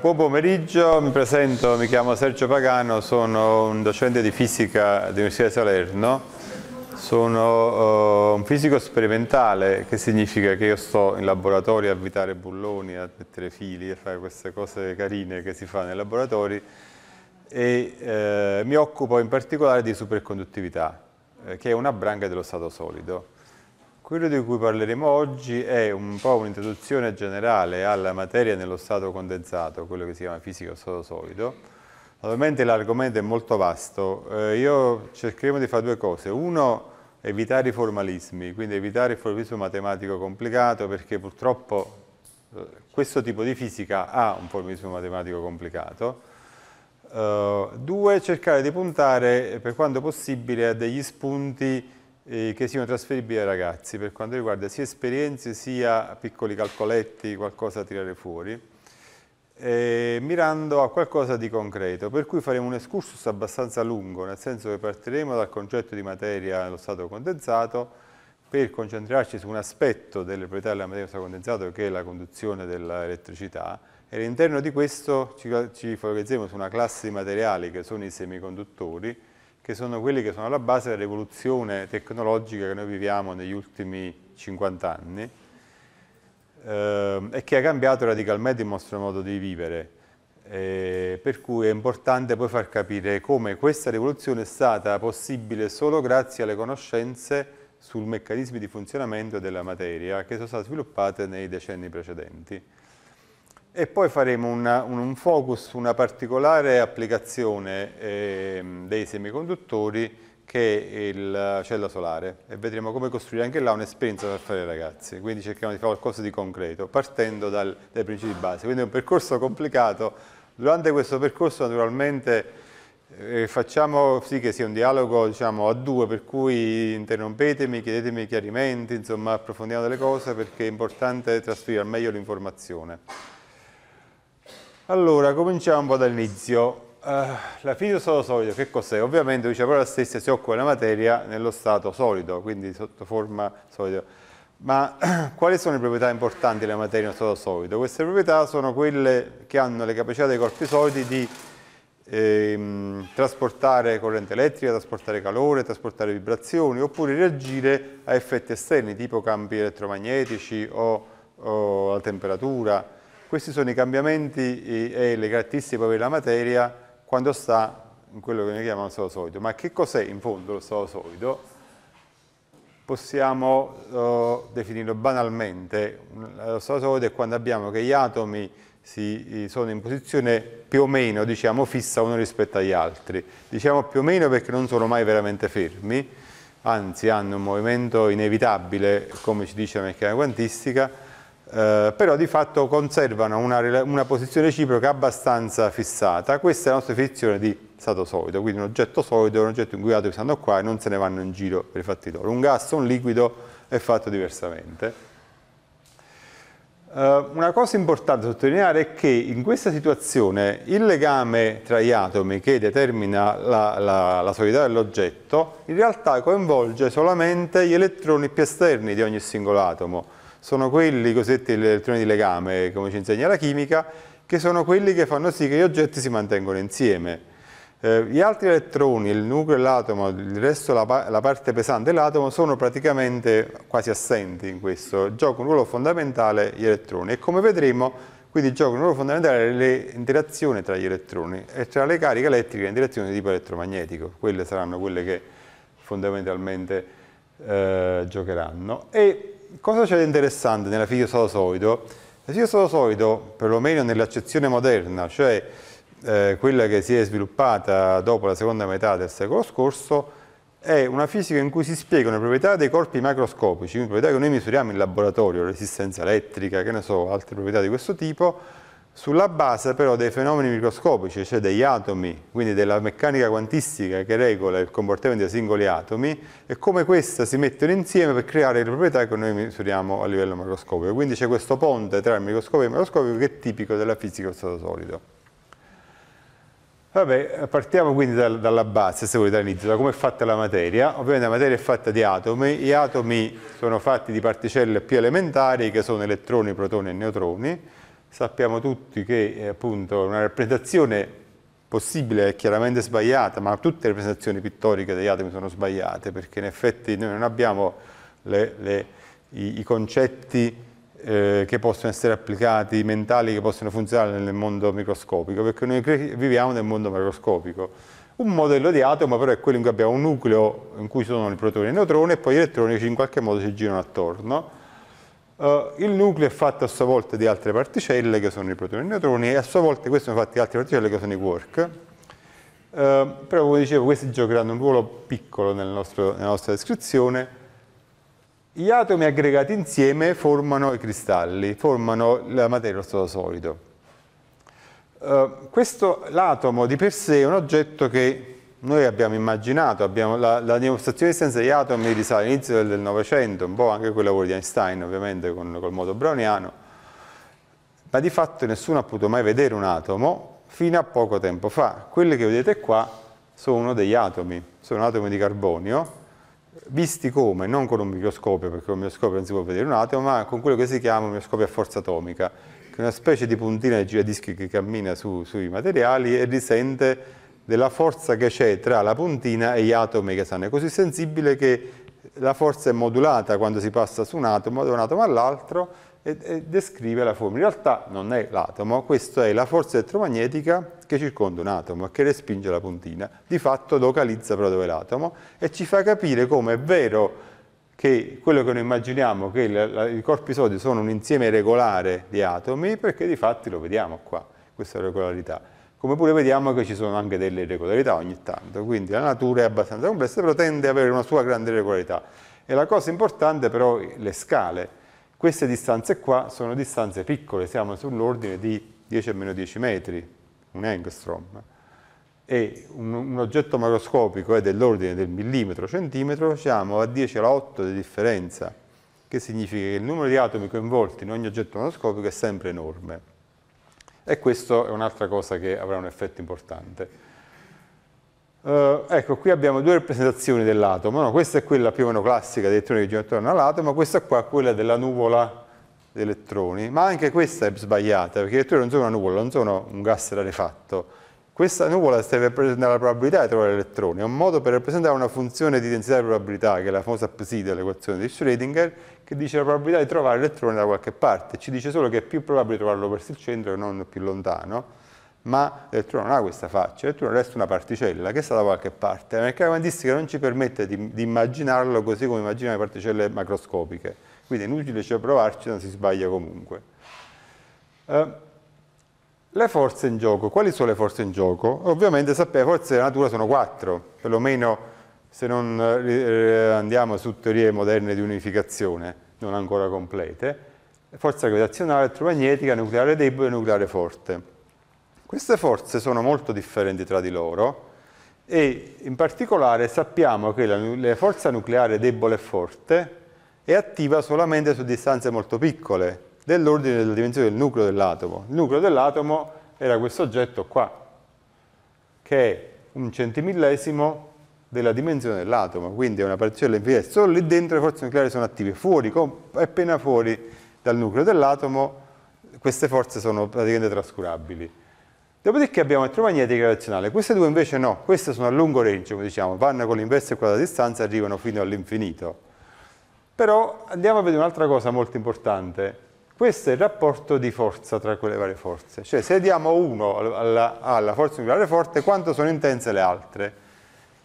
Buon pomeriggio, mi presento, mi chiamo Sergio Pagano, sono un docente di fisica dell'Università di Salerno sono uh, un fisico sperimentale, che significa che io sto in laboratorio a avvitare bulloni, a mettere fili, a fare queste cose carine che si fa nei laboratori e eh, mi occupo in particolare di superconduttività, eh, che è una branca dello stato solido. Quello di cui parleremo oggi è un po' un'introduzione generale alla materia nello stato condensato, quello che si chiama fisica dello stato solido. Ovviamente l'argomento è molto vasto, eh, io cercheremo di fare due cose. Uno, evitare i formalismi, quindi evitare il formalismo matematico complicato perché purtroppo eh, questo tipo di fisica ha un formalismo matematico complicato. Eh, due, cercare di puntare eh, per quanto possibile a degli spunti eh, che siano trasferibili ai ragazzi per quanto riguarda sia esperienze sia piccoli calcoletti, qualcosa a tirare fuori eh, mirando a qualcosa di concreto, per cui faremo un excursus abbastanza lungo, nel senso che partiremo dal concetto di materia nello stato condensato per concentrarci su un aspetto delle proprietà della materia nello stato condensato che è la conduzione dell'elettricità e all'interno di questo ci, ci focalizzeremo su una classe di materiali che sono i semiconduttori che sono quelli che sono alla base della rivoluzione tecnologica che noi viviamo negli ultimi 50 anni eh, e che ha cambiato radicalmente il nostro modo di vivere. Eh, per cui è importante poi far capire come questa rivoluzione è stata possibile solo grazie alle conoscenze sul meccanismi di funzionamento della materia che sono state sviluppate nei decenni precedenti. E poi faremo una, un, un, focus su una particolare applicazione eh, dei semiconduttori che è la cella solare e vedremo come costruire anche là un'esperienza per fare i ragazzi, quindi cerchiamo di fare qualcosa di concreto partendo dal, dai principi base, quindi è un percorso complicato, durante questo percorso naturalmente eh, facciamo sì che sia un dialogo diciamo, a due, per cui interrompetemi, chiedetemi chiarimenti, insomma approfondiamo delle cose perché è importante trasferire al meglio l'informazione. Allora, cominciamo un po' dall'inizio uh, la fisica dello stato solido che cos'è? Ovviamente dice però la stessa si occupa della materia nello stato solido, quindi sotto forma solida. Ma quali sono le proprietà importanti della materia nello stato solido? Queste proprietà sono quelle che hanno le capacità dei corpi solidi di ehm, trasportare corrente elettrica, trasportare calore, trasportare vibrazioni, oppure reagire a effetti esterni, tipo campi elettromagnetici o, o la temperatura. Questi sono i cambiamenti e le caratteristiche della materia quando sta in quello che noi chiamiamo stato solido. Ma che cos'è in fondo lo stato solido? Possiamo eh, definirlo banalmente, lo stato solido è quando abbiamo che gli atomi si, sono in posizione più o meno diciamo, fissa uno rispetto agli altri. Diciamo più o meno perché non sono mai veramente fermi, anzi hanno un movimento inevitabile, come ci dice la meccanica quantistica, eh, però di fatto conservano una, una, posizione reciproca abbastanza fissata. Questa è la nostra definizione di stato solido, quindi un oggetto solido è un oggetto in cui gli atomi stanno qua e non se ne vanno in giro per i fatti loro. Un gas un liquido è fatto diversamente. Eh, una cosa importante da sottolineare è che in questa situazione il legame tra gli atomi che determina la, la, la solidità dell'oggetto in realtà coinvolge solamente gli elettroni più esterni di ogni singolo atomo, sono quelli cosiddetti elettroni di legame, come ci insegna la chimica, che sono quelli che fanno sì che gli oggetti si mantengono insieme. Eh, gli altri elettroni, il nucleo e l'atomo, il resto, la, la parte pesante dell'atomo, sono praticamente quasi assenti in questo. Giocano un ruolo fondamentale gli elettroni e come vedremo quindi giocano un ruolo fondamentale l'interazione tra gli elettroni e tra le cariche elettriche e l'interazione di tipo elettromagnetico. Quelle saranno quelle che fondamentalmente eh, giocheranno. E cosa c'è di interessante nella figlia solosolido? La figlia solosolido, perlomeno nell'accezione moderna, cioè eh, quella che si è sviluppata dopo la seconda metà del secolo scorso, è una fisica in cui si spiegano le proprietà dei corpi macroscopici, quindi proprietà che noi misuriamo in laboratorio, resistenza elettrica, che ne so, altre proprietà di questo tipo, sulla base però dei fenomeni microscopici, cioè degli atomi, quindi della meccanica quantistica che regola il comportamento dei singoli atomi e come questa si mettono insieme per creare le proprietà che noi misuriamo a livello macroscopico. Quindi c'è questo ponte tra il microscopio e il macroscopico che è tipico della fisica del stato solido. Vabbè, partiamo quindi da, dalla base, se volete, dall'inizio, da come è fatta la materia. Ovviamente la materia è fatta di atomi, gli atomi sono fatti di particelle più elementari che sono elettroni, protoni e neutroni, Sappiamo tutti che eh, appunto una rappresentazione possibile è chiaramente sbagliata, ma tutte le rappresentazioni pittoriche degli atomi sono sbagliate, perché in effetti noi non abbiamo le, le, i, i, concetti eh, che possono essere applicati, mentali che possono funzionare nel mondo microscopico, perché noi viviamo nel mondo macroscopico. Un modello di atomo però è quello in cui abbiamo un nucleo in cui sono i protoni e i neutroni e poi gli elettroni che in qualche modo si girano attorno Uh, il nucleo è fatto a sua volta di altre particelle che sono i protoni e i neutroni e a sua volta questi sono fatti di altre particelle che sono i quark. Uh, però come dicevo questi giocheranno un ruolo piccolo nel nostro, nella nostra descrizione. Gli atomi aggregati insieme formano i cristalli, formano la materia dello stato solido. Uh, l'atomo di per sé è un oggetto che noi abbiamo immaginato, abbiamo la, la, dimostrazione di essenza degli atomi risale all'inizio del Novecento, un po' anche quel lavoro di Einstein ovviamente con, col modo browniano, ma di fatto nessuno ha potuto mai vedere un atomo fino a poco tempo fa. Quelli che vedete qua sono degli atomi, sono atomi di carbonio, visti come, non con un microscopio, perché con un microscopio non si può vedere un atomo, ma con quello che si chiama un microscopio a forza atomica, che è una specie di puntina di giradischi che cammina su, sui materiali e risente della forza che c'è tra la puntina e gli atomi che stanno. È così sensibile che la forza è modulata quando si passa su un atomo, da un atomo all'altro, e, e, descrive la forma. In realtà non è l'atomo, questa è la forza elettromagnetica che circonda un atomo e che respinge la puntina. Di fatto localizza però dove è l'atomo e ci fa capire come è vero che quello che noi immaginiamo, che i corpi solidi sono un insieme regolare di atomi, perché di fatti lo vediamo qua, questa regolarità come pure vediamo che ci sono anche delle irregolarità ogni tanto, quindi la natura è abbastanza complessa, però tende ad avere una sua grande regolarità. E la cosa importante però, le scale, queste distanze qua sono distanze piccole, siamo sull'ordine di 10 meno 10 metri, un angstrom, e un, un oggetto macroscopico è dell'ordine del millimetro centimetro, siamo a 10 alla 8 di differenza, che significa che il numero di atomi coinvolti in ogni oggetto macroscopico è sempre enorme. E questo è un'altra cosa che avrà un effetto importante. Uh, ecco, qui abbiamo due rappresentazioni dell'atomo, no, questa è quella più o meno classica degli elettroni che girano attorno all'atomo, questa qua è quella della nuvola di elettroni, ma anche questa è sbagliata, perché gli elettroni non sono una nuvola, non sono un gas rarefatto, questa nuvola serve a rappresentare la probabilità di trovare l'elettrone, è un modo per rappresentare una funzione di densità di probabilità, che è la famosa psi dell'equazione di Schrödinger, che dice la probabilità di trovare l'elettrone da qualche parte, ci dice solo che è più probabile trovarlo verso il centro che non più lontano, ma l'elettrone non ha questa faccia, l'elettrone resta una particella che sta da qualche parte. La meccanica quantistica non ci permette di, di immaginarlo così come immaginiamo le particelle macroscopiche, quindi è inutile cioè provarci, non si sbaglia comunque. Uh, le forze in gioco, quali sono le forze in gioco? Ovviamente sappiamo le forze della natura sono quattro, perlomeno se non eh, eh, andiamo su teorie moderne di unificazione, non ancora complete, forza gravitazionale, elettromagnetica, nucleare debole e nucleare forte. Queste forze sono molto differenti tra di loro e in particolare sappiamo che la, la forza nucleare debole e forte è attiva solamente su distanze molto piccole, dell'ordine della dimensione del nucleo dell'atomo. Il nucleo dell'atomo era questo oggetto qua, che è un centimillesimo della dimensione dell'atomo, quindi è una particella infinita. Solo lì dentro le forze nucleari sono attive, fuori, appena fuori dal nucleo dell'atomo, queste forze sono praticamente trascurabili. Dopodiché abbiamo elettromagnetica razionale, queste due invece no, queste sono a lungo range, come diciamo, vanno con l'inverso e quella distanza, arrivano fino all'infinito. Però andiamo a vedere un'altra cosa molto importante, questo è il rapporto di forza tra quelle varie forze, cioè se diamo 1 alla, alla, forza nucleare forte, quanto sono intense le altre?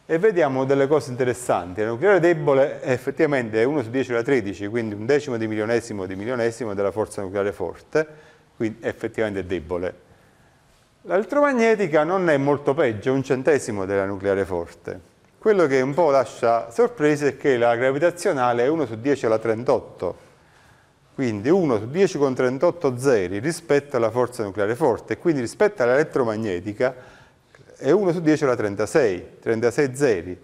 E vediamo delle cose interessanti, la nucleare debole è effettivamente 1 su 10 alla 13, quindi un decimo di milionesimo di milionesimo della forza nucleare forte, quindi effettivamente è debole. L'elettromagnetica non è molto peggio, un centesimo della nucleare forte. Quello che un po' lascia sorprese è che la gravitazionale è 1 su 10 alla 38, quindi 1 su 10 con 38 zeri rispetto alla forza nucleare forte, quindi rispetto all'elettromagnetica è 1 su 10 alla 36, 36 zeri.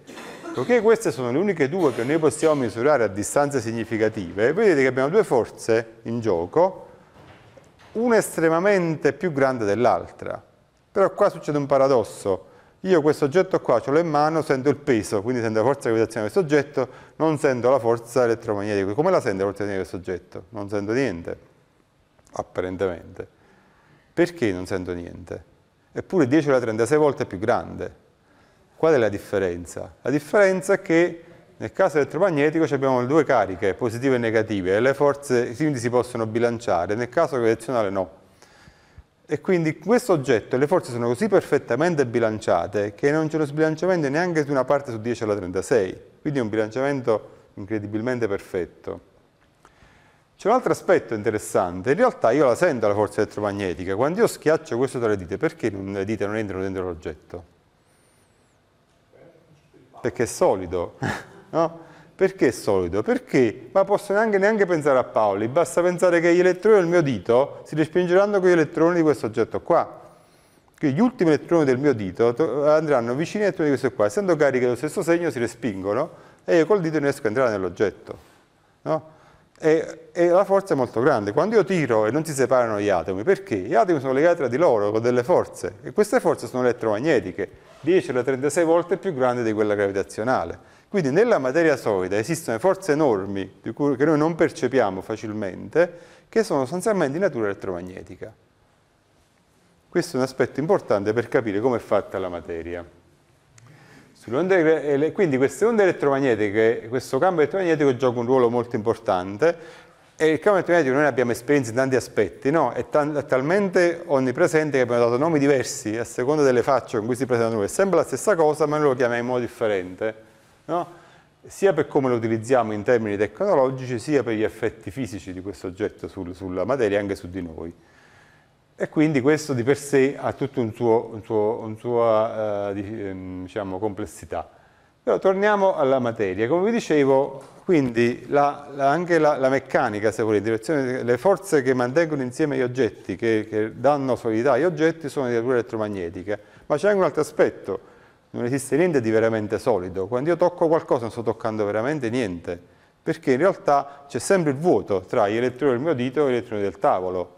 Poiché queste sono le uniche due che noi possiamo misurare a distanze significative, vedete che abbiamo due forze in gioco, una estremamente più grande dell'altra. Però qua succede un paradosso, io questo oggetto qua ce l'ho in mano, sento il peso, quindi sento la forza gravitazionale di questo oggetto, non sento la forza elettromagnetica. Come la sento la forza di questo oggetto? Non sento niente, apparentemente. Perché non sento niente? Eppure 10 alla 36 volte è più grande. Qual è la differenza? La differenza è che nel caso elettromagnetico abbiamo due cariche, positive e negative, e le forze quindi si possono bilanciare, nel caso gravitazionale no. E quindi questo oggetto e le forze sono così perfettamente bilanciate che non c'è lo sbilanciamento neanche di una parte su 10 alla 36, quindi è un bilanciamento incredibilmente perfetto. C'è un altro aspetto interessante, in realtà io la sento la forza elettromagnetica, quando io schiaccio questo tra le dita, perché le dita non entrano dentro l'oggetto? Perché è solido, no? Perché è solido? Perché? Ma posso neanche, neanche, pensare a Pauli, basta pensare che gli elettroni del mio dito si respingeranno con gli elettroni di questo oggetto qua. Quindi gli ultimi elettroni del mio dito andranno vicini agli elettroni di questo qua, essendo carichi dello stesso segno si respingono e io col dito riesco a entrare nell'oggetto. No? e, e, la forza è molto grande. Quando io tiro e non si separano gli atomi, perché? Gli atomi sono legati tra di loro con delle forze e queste forze sono elettromagnetiche, 10 alla 36 volte più grandi di quella gravitazionale. Quindi nella materia solida esistono forze enormi cui, che noi non percepiamo facilmente, che sono sostanzialmente di natura elettromagnetica. Questo è un aspetto importante per capire come è fatta la materia. Onde, quindi queste onde elettromagnetiche, questo campo elettromagnetico gioca un ruolo molto importante e il campo elettromagnetico noi abbiamo esperienze in tanti aspetti, no? è, è talmente onnipresente che abbiamo dato nomi diversi a seconda delle facce con cui si presentano è sempre la stessa cosa ma noi lo chiamiamo in modo differente, no? sia per come lo utilizziamo in termini tecnologici sia per gli effetti fisici di questo oggetto sul, sulla materia e anche su di noi. E quindi questo di per sé ha tutta una sua eh, ehm, diciamo, complessità. Però torniamo alla materia. Come vi dicevo, quindi la, la, anche la, la, meccanica, se volete, le forze che mantengono insieme gli oggetti, che, che danno solidità agli oggetti, sono di natura elettromagnetica. Ma c'è anche un altro aspetto. Non esiste niente di veramente solido. Quando io tocco qualcosa non sto toccando veramente niente, perché in realtà c'è sempre il vuoto tra gli elettroni del mio dito e gli elettroni del tavolo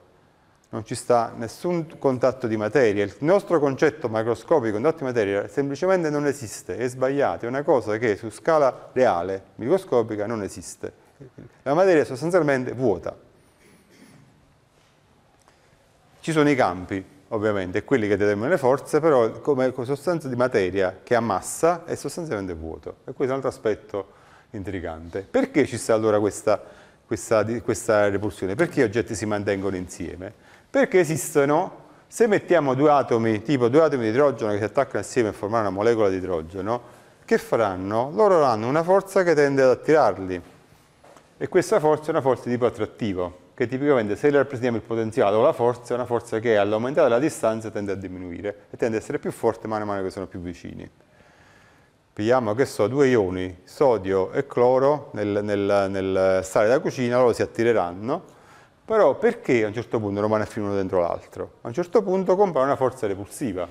non ci sta nessun contatto di materia. Il nostro concetto macroscopico di contatto di materia semplicemente non esiste, è sbagliato, è una cosa che su scala reale, microscopica, non esiste. La materia è sostanzialmente vuota. Ci sono i campi, ovviamente, quelli che determinano le forze, però come sostanza di materia che ha massa è sostanzialmente vuoto. E questo è un altro aspetto intrigante. Perché ci sta allora questa, questa, questa repulsione? Perché gli oggetti si mantengono insieme? Perché esistono, se mettiamo due atomi, tipo due atomi di idrogeno che si attaccano insieme a formare una molecola di idrogeno, che faranno? Loro hanno una forza che tende ad attirarli e questa forza è una forza di tipo attrattivo, che tipicamente se le rappresentiamo il potenziale o la forza, è una forza che all'aumentare la distanza tende a diminuire e tende ad essere più forte man mano che sono più vicini. Pigliamo, che so, due ioni, sodio e cloro, nel, nel, nel stare da cucina, loro si attireranno però perché a un certo punto non vanno a finire uno dentro l'altro? A un certo punto compare una forza repulsiva.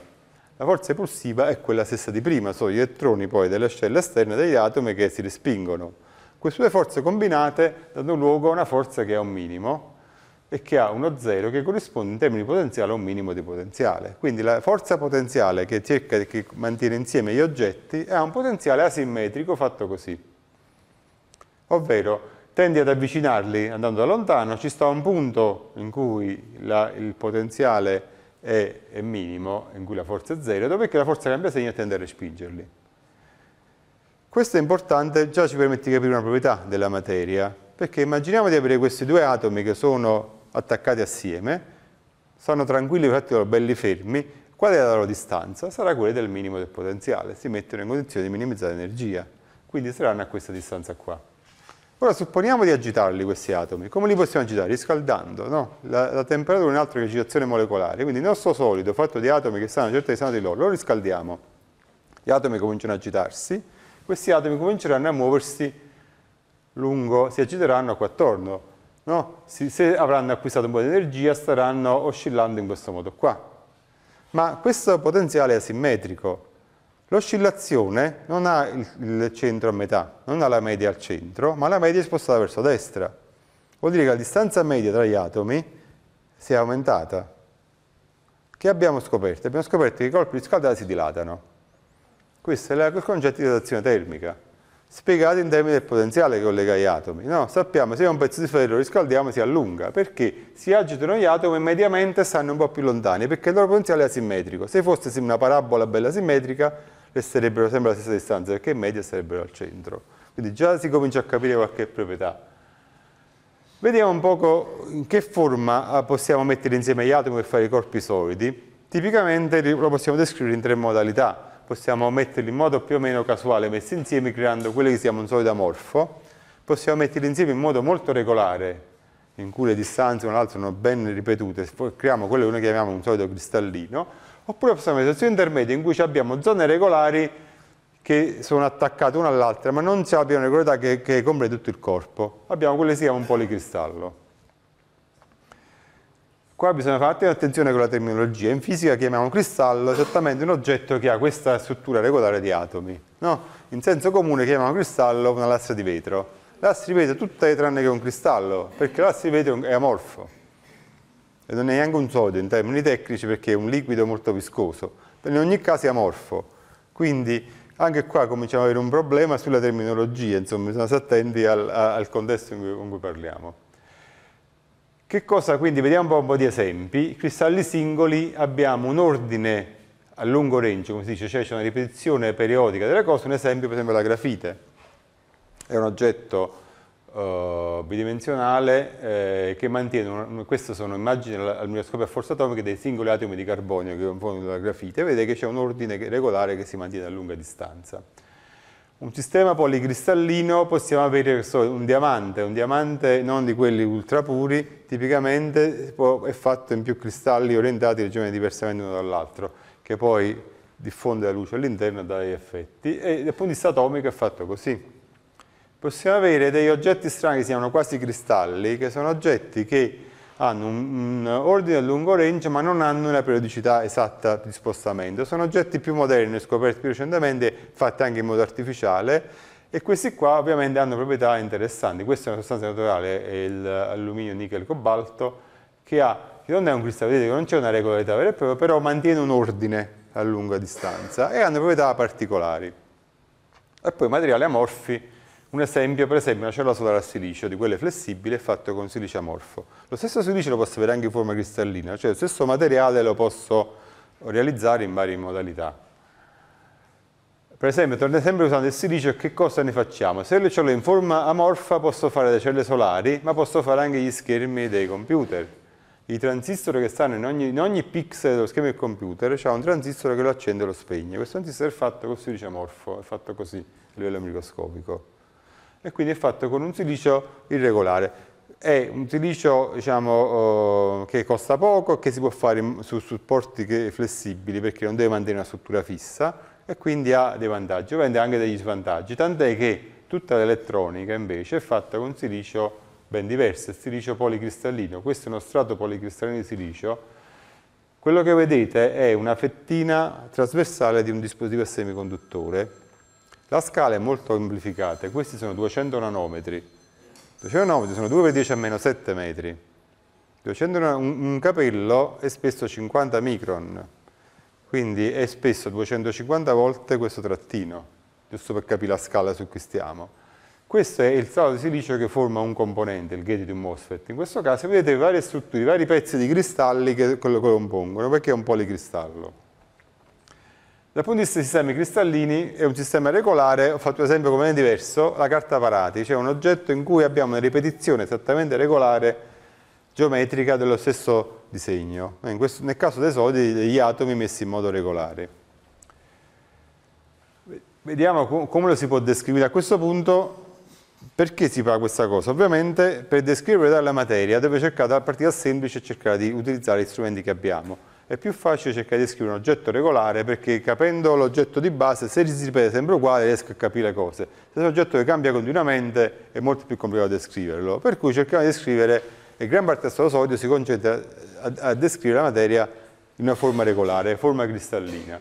La forza repulsiva è quella stessa di prima, sono gli elettroni poi delle ascelle esterne degli atomi che si respingono. Queste due forze combinate danno luogo a una forza che è un minimo, e che ha uno zero che corrisponde in termini di potenziale a un minimo di potenziale. Quindi la forza potenziale che cerca di mantiene insieme gli oggetti è un potenziale asimmetrico fatto così. Ovvero tendi ad avvicinarli andando da lontano, ci sta un punto in cui la, il potenziale è, è, minimo, in cui la forza è zero, dopodiché la forza cambia segno e tende a respingerli. Questo è importante, già ci permette di capire una proprietà della materia, perché immaginiamo di avere questi due atomi che sono attaccati assieme, sono tranquilli, fatti sono belli fermi, qual è la loro distanza? Sarà quella del minimo del potenziale, si mettono in condizione di minimizzare l'energia, quindi saranno a questa distanza qua. Ora supponiamo di agitarli questi atomi. Come li possiamo agitare? Riscaldando, no? la, la, temperatura è un'altra che agitazione molecolare, quindi il nostro solido fatto di atomi che stanno a una certa distanza di loro, lo riscaldiamo. Gli atomi cominciano ad agitarsi, questi atomi cominceranno a muoversi lungo, si agiteranno qua attorno. No? Si, se avranno acquistato un po' di energia staranno oscillando in questo modo qua. Ma questo potenziale è asimmetrico, L'oscillazione non ha il centro a metà, non ha la media al centro, ma la media è spostata verso destra. Vuol dire che la distanza media tra gli atomi si è aumentata. Che abbiamo scoperto? Abbiamo scoperto che i corpi riscaldati si dilatano. Questo è il concetto di datazione termica, spiegato in termini del potenziale che collega gli atomi. No, sappiamo, che se un pezzo di ferro riscaldiamo si allunga, perché si agitano gli atomi e mediamente stanno un po' più lontani, perché il loro potenziale è asimmetrico. Se fosse una parabola bella simmetrica, resterebbero sempre alla stessa distanza, perché in media sarebbero al centro. Quindi già si comincia a capire qualche proprietà. Vediamo un poco in che forma ah, possiamo mettere insieme gli atomi per fare i corpi solidi. Tipicamente lo possiamo descrivere in tre modalità. Possiamo metterli in modo più o meno casuale, messi insieme, creando quello che si chiama un solido amorfo. Possiamo metterli insieme in modo molto regolare, in cui le distanze una sono ben ripetute. creiamo quello che noi chiamiamo un solido cristallino oppure possiamo avere situazioni intermedie in cui abbiamo zone regolari che sono attaccate una all'altra, ma non abbiamo regolarità che, che compie tutto il corpo. Abbiamo quelle che si chiama un policristallo. Qua bisogna fare attenzione con la terminologia. In fisica chiamiamo cristallo esattamente un oggetto che ha questa struttura regolare di atomi. No? In senso comune chiamiamo cristallo una lastra di vetro. L'asse di vetro è tutta tranne che un cristallo, perché l'asse di vetro è amorfo e non è neanche un solido in termini tecnici perché è un liquido molto viscoso, in ogni caso è amorfo, quindi anche qua cominciamo ad avere un problema sulla terminologia, insomma bisogna stare attenti al, al contesto in cui, in cui, parliamo. Che cosa quindi? Vediamo un po', un po' di esempi. I cristalli singoli abbiamo un ordine a lungo range, come si dice, cioè c'è una ripetizione periodica delle cose, un esempio per esempio la grafite, è un oggetto uh, bidimensionale eh, che mantiene, una, queste sono immagini al microscopio a forza atomica dei singoli atomi di carbonio che compongono la grafite, e vede che c'è un ordine regolare che si mantiene a lunga distanza. Un sistema policristallino possiamo avere un diamante, un diamante non di quelli ultrapuri, tipicamente è fatto in più cristalli orientati regioni diversamente uno dall'altro, che poi diffonde la luce all'interno e dà effetti, e dal punto di vista atomico è fatto così possiamo avere degli oggetti strani che si chiamano quasi cristalli, che sono oggetti che hanno un, un ordine a lungo range ma non hanno una periodicità esatta di spostamento. Sono oggetti più moderni, scoperti più recentemente, fatti anche in modo artificiale e questi qua ovviamente hanno proprietà interessanti. Questa è una sostanza naturale, è l'alluminio, nickel, cobalto, che ha, che non è un cristallo, vedete che non c'è una regolarità vera e propria, però mantiene un ordine a lunga distanza e hanno proprietà particolari. E poi materiali amorfi, un esempio, per esempio, una cellula solare a silicio, di quelle flessibili, è fatta con silicio amorfo. Lo stesso silicio lo posso avere anche in forma cristallina, cioè lo stesso materiale lo posso realizzare in varie modalità. Per esempio, torna sempre usando il silicio, che cosa ne facciamo? Se le cellule in forma amorfa posso fare le cellule solari, ma posso fare anche gli schermi dei computer. I transistor che stanno in ogni, in ogni pixel dello schermo del computer c'è un transistor che lo accende e lo spegne. Questo transistor è fatto con silicio amorfo, è fatto così a livello microscopico e quindi è fatto con un silicio irregolare. È un silicio diciamo, eh, che costa poco e che si può fare su supporti flessibili perché non deve mantenere una struttura fissa e quindi ha dei vantaggi, ovviamente anche degli svantaggi, tant'è che tutta l'elettronica invece è fatta con silicio ben diverso, il silicio policristallino, questo è uno strato policristallino di silicio, quello che vedete è una fettina trasversale di un dispositivo a semiconduttore la scala è molto amplificata, questi sono 200 nanometri. 200 nanometri sono 2 per 10 a meno 7 metri. 200 un, capello è spesso 50 micron, quindi è spesso 250 volte questo trattino, giusto per capire la scala su cui stiamo. Questo è il salato di silicio che forma un componente, il gate di un MOSFET. In questo caso vedete varie strutture, vari pezzi di cristalli che lo compongono, perché è un policristallo. Dal punto di vista dei sistemi cristallini è un sistema regolare, ho fatto un esempio è diverso, la carta parati, cioè un oggetto in cui abbiamo una ripetizione esattamente regolare geometrica dello stesso disegno, eh, questo, nel caso dei sodi degli atomi messi in modo regolare. Vediamo com come lo si può descrivere a questo punto, perché si fa questa cosa? Ovviamente per descrivere la materia dobbiamo cercare a partire dal semplice e cercare di utilizzare gli strumenti che abbiamo è più facile cercare di scrivere un oggetto regolare perché capendo l'oggetto di base, se si ripete sempre uguale, riesco a capire cose. Se è un oggetto che cambia continuamente è molto più complicato descriverlo. Per cui cerchiamo di scrivere, e gran parte del stato solido si concentra a, a descrivere la materia in una forma regolare, forma cristallina.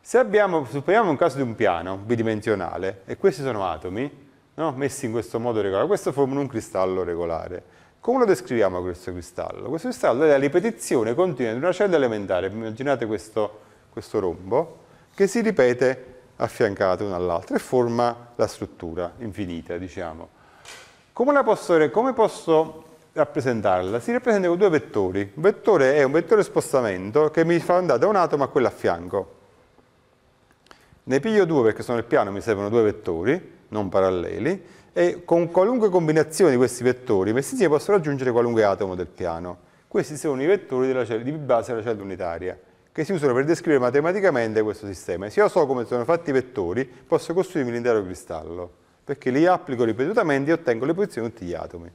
Se abbiamo, supponiamo un caso di un piano bidimensionale e questi sono atomi no? messi in questo modo regolare, questo formano un cristallo regolare. Come lo descriviamo questo cristallo? Questo cristallo è la ripetizione continua di una cella elementare, immaginate questo, questo rombo, che si ripete affiancate una all'altra e forma la struttura infinita, diciamo. Come posso, come, posso, rappresentarla? Si rappresenta con due vettori. Un vettore è un vettore spostamento che mi fa andare da un atomo a quello a fianco. Ne piglio due perché sono il piano, mi servono due vettori, non paralleli, e con qualunque combinazione di questi vettori messi insieme posso raggiungere qualunque atomo del piano. Questi sono i vettori di base della cellula unitaria, che si usano per descrivere matematicamente questo sistema. se io so come sono fatti i vettori, posso costruirmi l'intero cristallo, perché li applico ripetutamente e ottengo le posizioni di tutti gli atomi.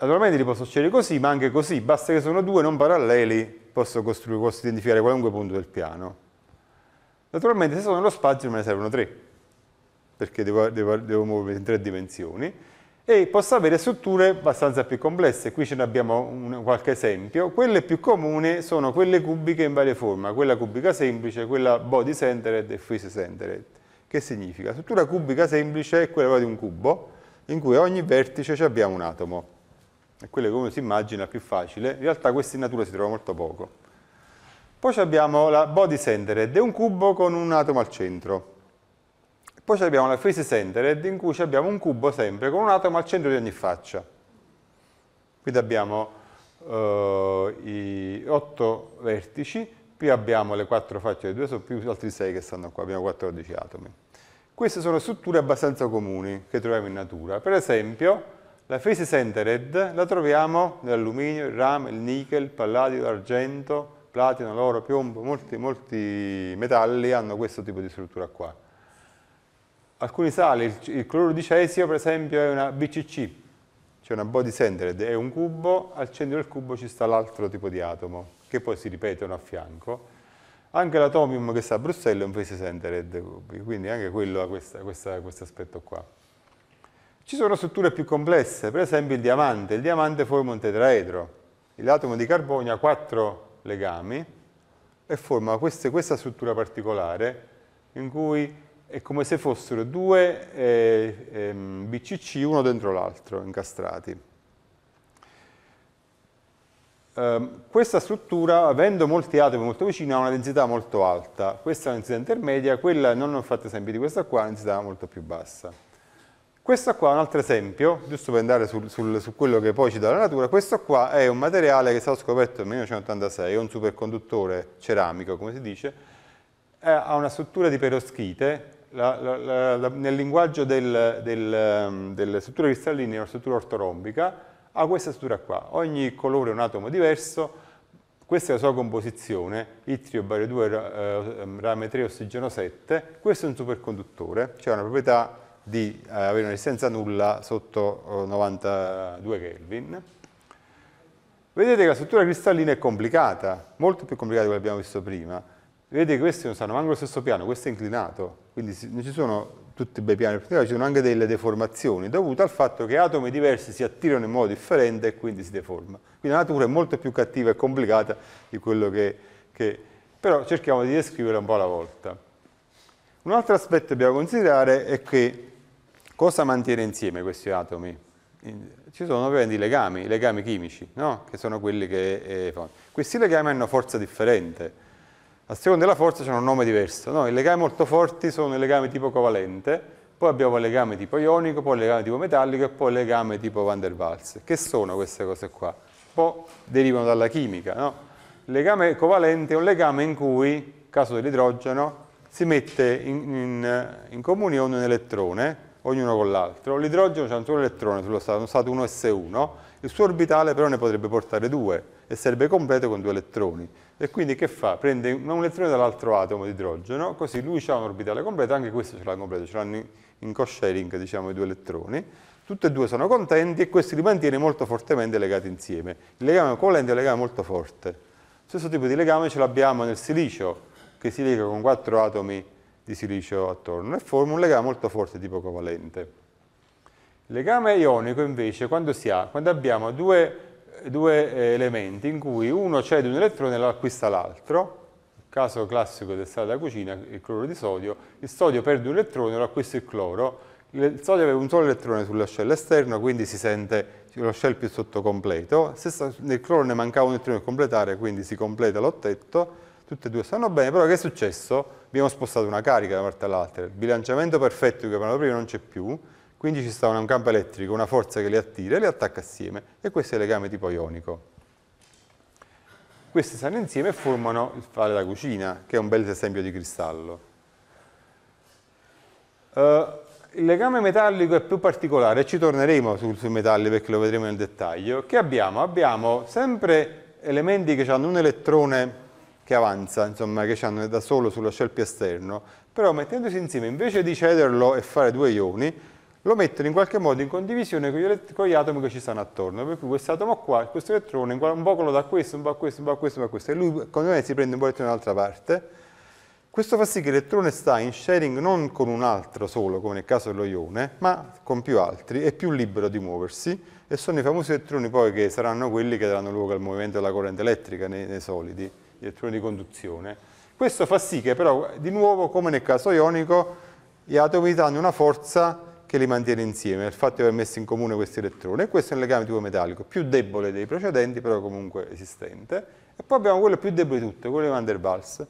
Naturalmente li posso scegliere così, ma anche così, basta che sono due non paralleli, posso, posso identificare qualunque punto del piano. Naturalmente se sono nello spazio me ne servono tre, perché devo, devo, devo muovermi in tre dimensioni, e posso avere strutture abbastanza più complesse. Qui ce ne abbiamo un, qualche esempio. Quelle più comuni sono quelle cubiche in varie forme, quella cubica semplice, quella body centered e face centered. Che significa? struttura cubica semplice è quella di un cubo, in cui a ogni vertice abbiamo un atomo. È quella che uno si immagina più facile, in realtà questa in natura si trova molto poco. Poi abbiamo la body centered, è un cubo con un atomo al centro. Poi abbiamo la Freeze Centered in cui abbiamo un cubo sempre con un atomo al centro di ogni faccia. Quindi abbiamo eh, i 8 vertici, più abbiamo le 4 facce di 2 più altri 6 che stanno qua, abbiamo 14 atomi. Queste sono strutture abbastanza comuni che troviamo in natura. Per esempio, la Freeze Centered la troviamo nell'alluminio, il rame, il nichel, il palladio, l'argento, platino, l'oro, piombo, molti, molti metalli hanno questo tipo di struttura qua alcuni sale il, il cloruro di cesio per esempio è una BCC, cioè una body centered, è un cubo, al centro del cubo ci sta l'altro tipo di atomo, che poi si ripetono a fianco. Anche l'atomium che sta a Bruxelles è un face centered, quindi anche quello ha questo aspetto qua. Ci sono strutture più complesse, per esempio il diamante. Il diamante forma un tetraedro. L'atomo di carbonio ha quattro legami e forma queste, questa struttura particolare in cui è come se fossero due eh, eh, BCC uno dentro l'altro, incastrati. Eh, questa struttura, avendo molti atomi molto vicini, ha una densità molto alta. Questa è una densità intermedia, quella, non ho fatto esempi di questa qua, è una densità molto più bassa. Questo qua è un altro esempio, giusto per andare sul, sul, su quello che poi ci dà la natura, questo qua è un materiale che è stato scoperto nel 1986, è un superconduttore ceramico, come si dice, eh, ha una struttura di peroschite la, la, la, nel linguaggio del, del, ehm, delle strutture cristalline è una struttura ortorombica, ha questa struttura qua, ogni colore è un atomo diverso, questa è la sua composizione, ittrio, bario 2, eh, ehm, rame 3, ossigeno 7, questo è un superconduttore, cioè una proprietà di eh, avere una resistenza nulla sotto 92 eh, Kelvin. Vedete che la struttura cristallina è complicata, molto più complicata di quella che abbiamo visto prima, Vedete che questi non stanno manco allo stesso piano, questo è inclinato, quindi non ci sono tutti i bei piani particolari, ci sono anche delle deformazioni dovute al fatto che atomi diversi si attirano in modo differente e quindi si deforma. Quindi la natura è molto più cattiva e complicata di quello che... che però cerchiamo di descrivere un po' alla volta. Un altro aspetto che dobbiamo considerare è che cosa mantiene insieme questi atomi? Ci sono ovviamente i legami, i legami chimici, no? che sono quelli che... Eh, questi legami hanno forza differente a seconda della forza c'è un nome diverso. No, I legami molto forti sono i legami tipo covalente, poi abbiamo il legame tipo ionico, poi il legame tipo metallico e poi il legame tipo Van der Waals. Che sono queste cose qua? Un po' derivano dalla chimica. No? Il legame covalente è un legame in cui, nel caso dell'idrogeno, si mette in, in, in, comunione un elettrone, ognuno con l'altro. L'idrogeno c'è un solo elettrone sullo stato, uno stato 1s1, il suo orbitale però ne potrebbe portare due e sarebbe completo con due elettroni. E quindi che fa? Prende un elettrone dall'altro atomo di idrogeno, così lui ha orbitale completo, anche questo ce l'ha completo, ce l'hanno in co-sharing diciamo, i due elettroni, tutti e due sono contenti e questi li mantiene molto fortemente legati insieme. Il legame covalente è un legame molto forte. Stesso tipo di legame ce l'abbiamo nel silicio, che si lega con quattro atomi di silicio attorno e forma un legame molto forte tipo covalente. Il legame ionico invece, quando, si ha, quando abbiamo due due eh, elementi in cui uno cede un elettrone e lo acquista l'altro, il caso classico del sale da cucina, il cloro di sodio, il sodio perde un elettrone e lo acquista il cloro, il sodio aveva un solo elettrone sulla shell esterna, quindi si sente lo shell più sotto sottocompleto, nel cloro ne mancava un elettrone per completare, quindi si completa l'ottetto, tutte e due stanno bene, però che è successo? Abbiamo spostato una carica da parte all'altra, il bilanciamento perfetto che cui parlavo prima non c'è più, quindi ci sta un campo elettrico, una forza che le attira e le attacca assieme e questo è il legame tipo ionico. Queste stanno insieme e formano il fare della cucina, che è un bel esempio di cristallo. Uh, il legame metallico è più particolare, ci torneremo sui metalli perché lo vedremo nel dettaglio. Che abbiamo? Abbiamo sempre elementi che hanno un elettrone che avanza, insomma, che hanno da solo sullo scelpio esterno, però mettendosi insieme, invece di cederlo e fare due ioni, lo mettono in qualche modo in condivisione con gli, con gli atomi che ci stanno attorno, per cui questo atomo qua, questo elettrone, un po' lo dà questo, un po' a questo, un po' a questo, un po' a questo, e lui con me si prende un po' elettrone un'altra parte. Questo fa sì che l'elettrone sta in sharing non con un altro solo, come nel caso dello ione, ma con più altri, è più libero di muoversi, e sono i famosi elettroni poi che saranno quelli che daranno luogo al movimento della corrente elettrica nei, nei solidi, gli elettroni di conduzione. Questo fa sì che però, di nuovo, come nel caso ionico, gli atomi danno una forza che li mantiene insieme, il fatto di aver messo in comune questi elettroni. E questo è un legame tipo metallico, più debole dei precedenti, però comunque esistente. E poi abbiamo quello più debole di tutto, quello di Van der Waals.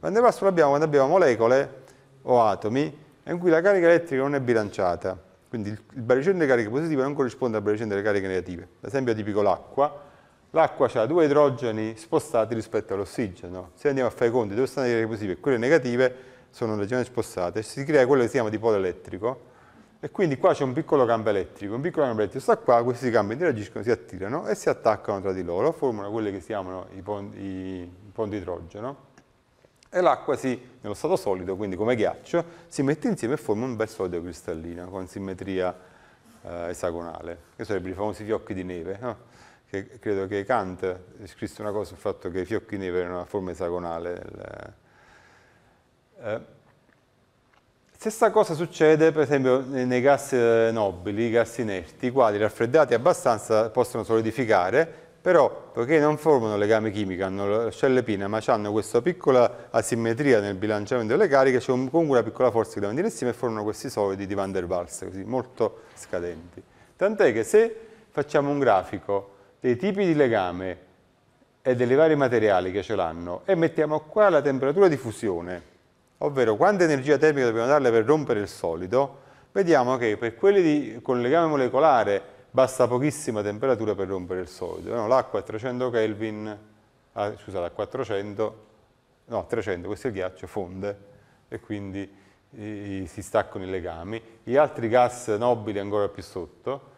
Van der Waals lo abbiamo quando abbiamo molecole o atomi in cui la carica elettrica non è bilanciata. Quindi il baricentro delle cariche positive non corrisponde al baricentro delle cariche negative. Ad esempio, tipico l'acqua. L'acqua ha due idrogeni spostati rispetto all'ossigeno. Se andiamo a fare i conti dove stanno le cariche positive e quelle negative, sono leggermente spostate. Si crea quello che si chiama dipolo elettrico, e quindi qua c'è un piccolo gambo elettrico, un piccolo gambo elettrico sta qua, questi gambi interagiscono, si attirano e si attaccano tra di loro, formano quelli che si chiamano i ponti, di idrogeno. E l'acqua si, nello stato solido, quindi come ghiaccio, si mette insieme e forma un bel solido cristallino con simmetria eh, esagonale, che sarebbero i famosi fiocchi di neve. No? Che credo che Kant scrisse una cosa sul fatto che i fiocchi di neve erano una forma esagonale. Del, eh, Stessa cosa succede per esempio nei gas eh, nobili, i gas inerti, i quali raffreddati abbastanza possono solidificare, però poiché non formano legame chimico, hanno shell pina, ma hanno questa piccola asimmetria nel bilanciamento delle cariche, c'è comunque una piccola forza che davanti insieme e formano questi solidi di Van der Waals, così, molto scadenti. Tant'è che se facciamo un grafico dei tipi di legame e delle vari materiali che ce l'hanno e mettiamo qua la temperatura di fusione, ovvero quanta energia termica dobbiamo darle per rompere il solido, vediamo che per quelli di, con legame molecolare basta pochissima temperatura per rompere il solido. No, L'acqua a 300 Kelvin, ah, scusate, a 400, no, 300, questo è il ghiaccio, fonde e quindi i, si staccano i legami. Gli altri gas nobili ancora più sotto,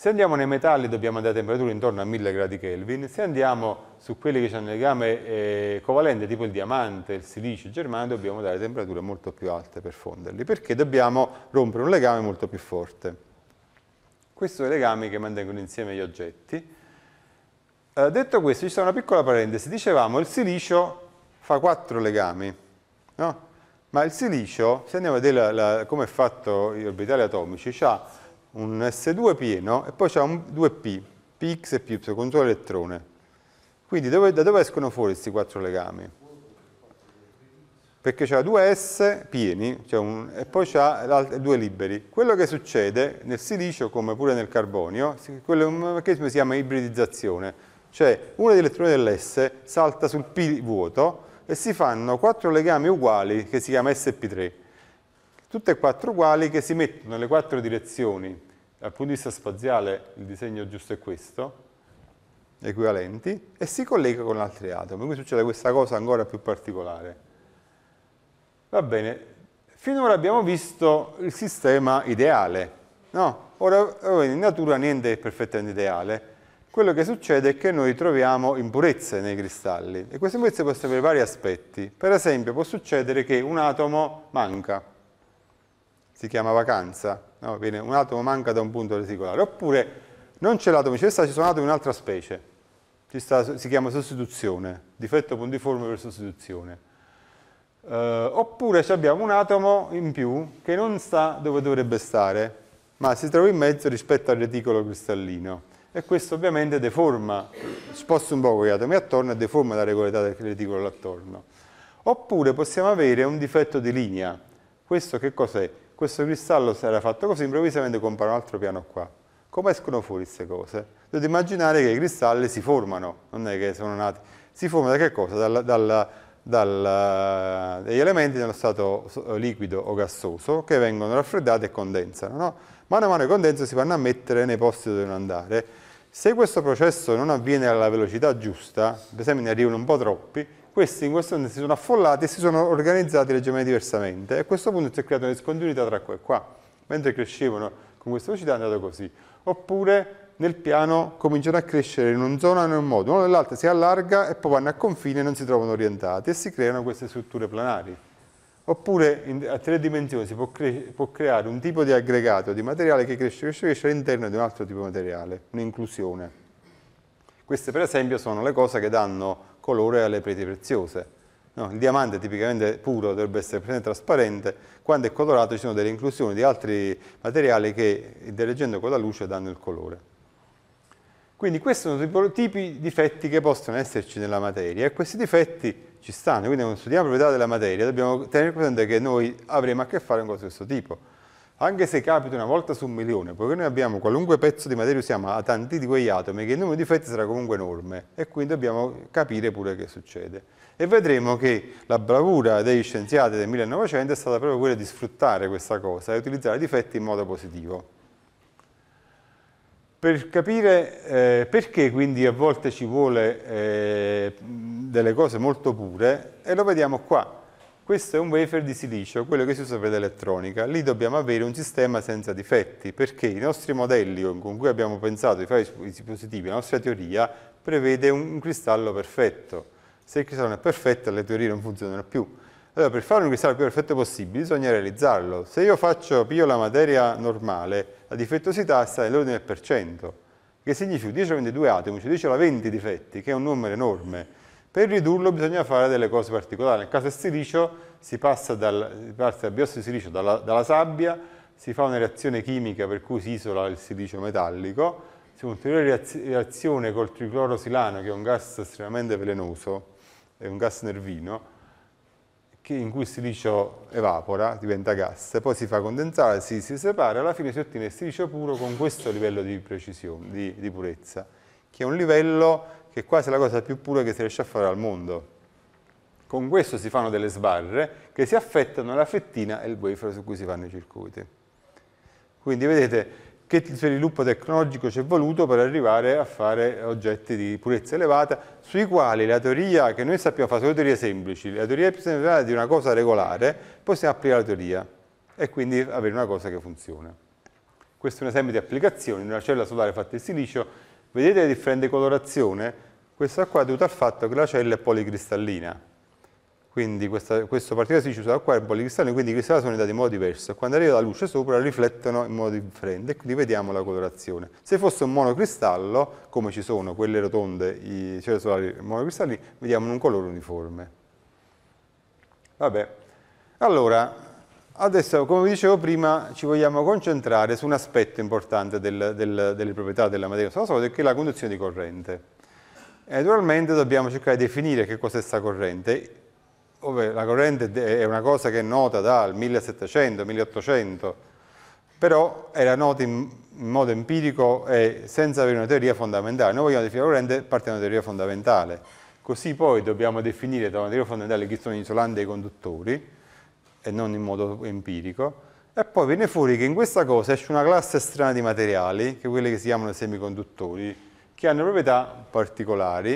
se andiamo nei metalli dobbiamo andare a temperature intorno a 1000 gradi Kelvin, se andiamo su quelli che hanno legame eh, covalente, tipo il diamante, il silicio, il germano, dobbiamo dare temperature molto più alte per fonderli, perché dobbiamo rompere un legame molto più forte. Questi sono i legami che mantengono insieme gli oggetti. Eh, detto questo, ci sta una piccola parentesi. Dicevamo, il silicio fa quattro legami, no? ma il silicio, se andiamo a vedere la, la, come è fatto gli orbitali atomici, ha un S2 pieno e poi c'è un 2P, Px e Py, cioè con solo elettrone. Quindi dove, da dove escono fuori questi quattro legami? Perché c'ha due S pieni un, e poi c'ha due liberi. Quello che succede nel silicio, come pure nel carbonio, quello è un meccanismo che si chiama ibridizzazione. Cioè uno degli elettroni dell'S salta sul P vuoto e si fanno quattro legami uguali che si chiama SP3 tutte e quattro uguali che si mettono nelle quattro direzioni, dal punto di vista spaziale il disegno giusto è questo, equivalenti, e si collega con altri atomi, Qui succede questa cosa ancora più particolare. Va bene, finora abbiamo visto il sistema ideale, no? Ora in natura niente è perfettamente ideale, quello che succede è che noi troviamo impurezze nei cristalli e queste impurezze possono avere vari aspetti. Per esempio può succedere che un atomo manca, si chiama vacanza, no? Viene, un atomo manca da un punto reticolare, oppure non c'è l'atomo ci sta, ci sono atomi in un'altra specie, sta, si chiama sostituzione, difetto puntiforme per sostituzione. Eh, oppure abbiamo un atomo in più che non sta dove dovrebbe stare, ma si trova in mezzo rispetto al reticolo cristallino e questo ovviamente deforma, sposta un po' gli atomi attorno e deforma la regolarità del reticolo attorno. Oppure possiamo avere un difetto di linea. Questo che cos'è? questo cristallo si era fatto così, improvvisamente compare un altro piano qua. Come escono fuori queste cose? Dovete immaginare che i cristalli si formano, non è che sono nati, si formano da che cosa? dagli elementi nello stato liquido o gassoso che vengono raffreddati e condensano. No? Mano a mano che condensano si vanno a mettere nei posti dove devono andare. Se questo processo non avviene alla velocità giusta, per esempio ne arrivano un po' troppi, questi in questo momento si sono affollati e si sono organizzati leggermente diversamente e a questo punto si è creata una discontinuità tra qua e qua, mentre crescevano con questa velocità è andato così. Oppure nel piano cominciano a crescere in una zona in un modo, uno nell'altra si allarga e poi vanno a confine e non si trovano orientati e si creano queste strutture planari. Oppure in, a tre dimensioni si può, cre può, creare un tipo di aggregato di materiale che cresce, cresce, cresce all'interno di un altro tipo di materiale, un'inclusione. Queste per esempio sono le cose che danno colore alle pietre preziose. No, il diamante tipicamente puro dovrebbe essere presente trasparente, quando è colorato ci sono delle inclusioni di altri materiali che, interagendo con la luce, danno il colore. Quindi questi sono i tipi di difetti che possono esserci nella materia e questi difetti ci stanno, quindi quando studiamo la proprietà della materia dobbiamo tenere presente che noi avremo a che fare con questo tipo anche se capita una volta su un milione, poiché noi abbiamo qualunque pezzo di materia usiamo a tanti di quegli atomi, che il numero di difetti sarà comunque enorme e quindi dobbiamo capire pure che succede. E vedremo che la bravura degli scienziati del 1900 è stata proprio quella di sfruttare questa cosa e utilizzare i difetti in modo positivo. Per capire eh, perché quindi a volte ci vuole eh, delle cose molto pure, e lo vediamo qua. Questo è un wafer di silicio, quello che si usa per l'elettronica. Lì dobbiamo avere un sistema senza difetti, perché i nostri modelli con cui abbiamo pensato di fare i dispositivi, la nostra teoria, prevede un cristallo perfetto. Se il cristallo non è perfetto, le teorie non funzionano più. Allora, per fare un cristallo più perfetto possibile, bisogna realizzarlo. Se io faccio, piglio la materia normale, la difettosità sta nell'ordine del per cento, che significa 10 alla 22 atomi, cioè 10 alla 20 difetti, che è un numero enorme. Per ridurlo bisogna fare delle cose particolari. Nel caso del silicio si passa dal, si passa dal biossido di silicio dalla, dalla sabbia, si fa una reazione chimica per cui si isola il silicio metallico, si fa un'ulteriore reazione col triclorosilano che è un gas estremamente velenoso, è un gas nervino, in cui il silicio evapora, diventa gas, poi si fa condensare, si, si separa, alla fine si ottiene il silicio puro con questo livello di precisione, di, di purezza, che è un livello che è quasi la cosa più pura che si riesce a fare al mondo. Con questo si fanno delle sbarre che si affettano alla fettina e il wafer su cui si fanno i circuiti. Quindi vedete che sviluppo tecnologico ci è voluto per arrivare a fare oggetti di purezza elevata, sui quali la teoria che noi sappiamo fare sono teorie semplici, la teoria più semplice di una cosa regolare, possiamo applicare la teoria e quindi avere una cosa che funziona. Questo è un esempio di applicazione, in una cellula solare fatta in silicio, vedete la differente colorazione? Questa qua è dovuta al fatto che la cella è policristallina. Quindi questa, questo particolare si usa qua è policristallino, quindi i cristalli sono dati in modo diverso. Quando arriva la luce sopra la riflettono in modo differente e quindi vediamo la colorazione. Se fosse un monocristallo, come ci sono quelle rotonde, i celle solari monocristallini, vediamo un colore uniforme. Vabbè. Allora, adesso come vi dicevo prima ci vogliamo concentrare su un aspetto importante del, del, delle proprietà della materia solare, che è la conduzione di corrente. E naturalmente dobbiamo cercare di definire che cos'è questa corrente. Ovvero, la corrente è una cosa che è nota dal 1700, 1800, però era nota in, in modo empirico e senza avere una teoria fondamentale. Noi vogliamo definire la corrente partendo da una teoria fondamentale. Così poi dobbiamo definire da una teoria fondamentale chi sono gli isolanti dei conduttori, e non in modo empirico, e poi viene fuori che in questa cosa esce una classe strana di materiali, che è quelle che si chiamano semiconduttori, che hanno proprietà particolari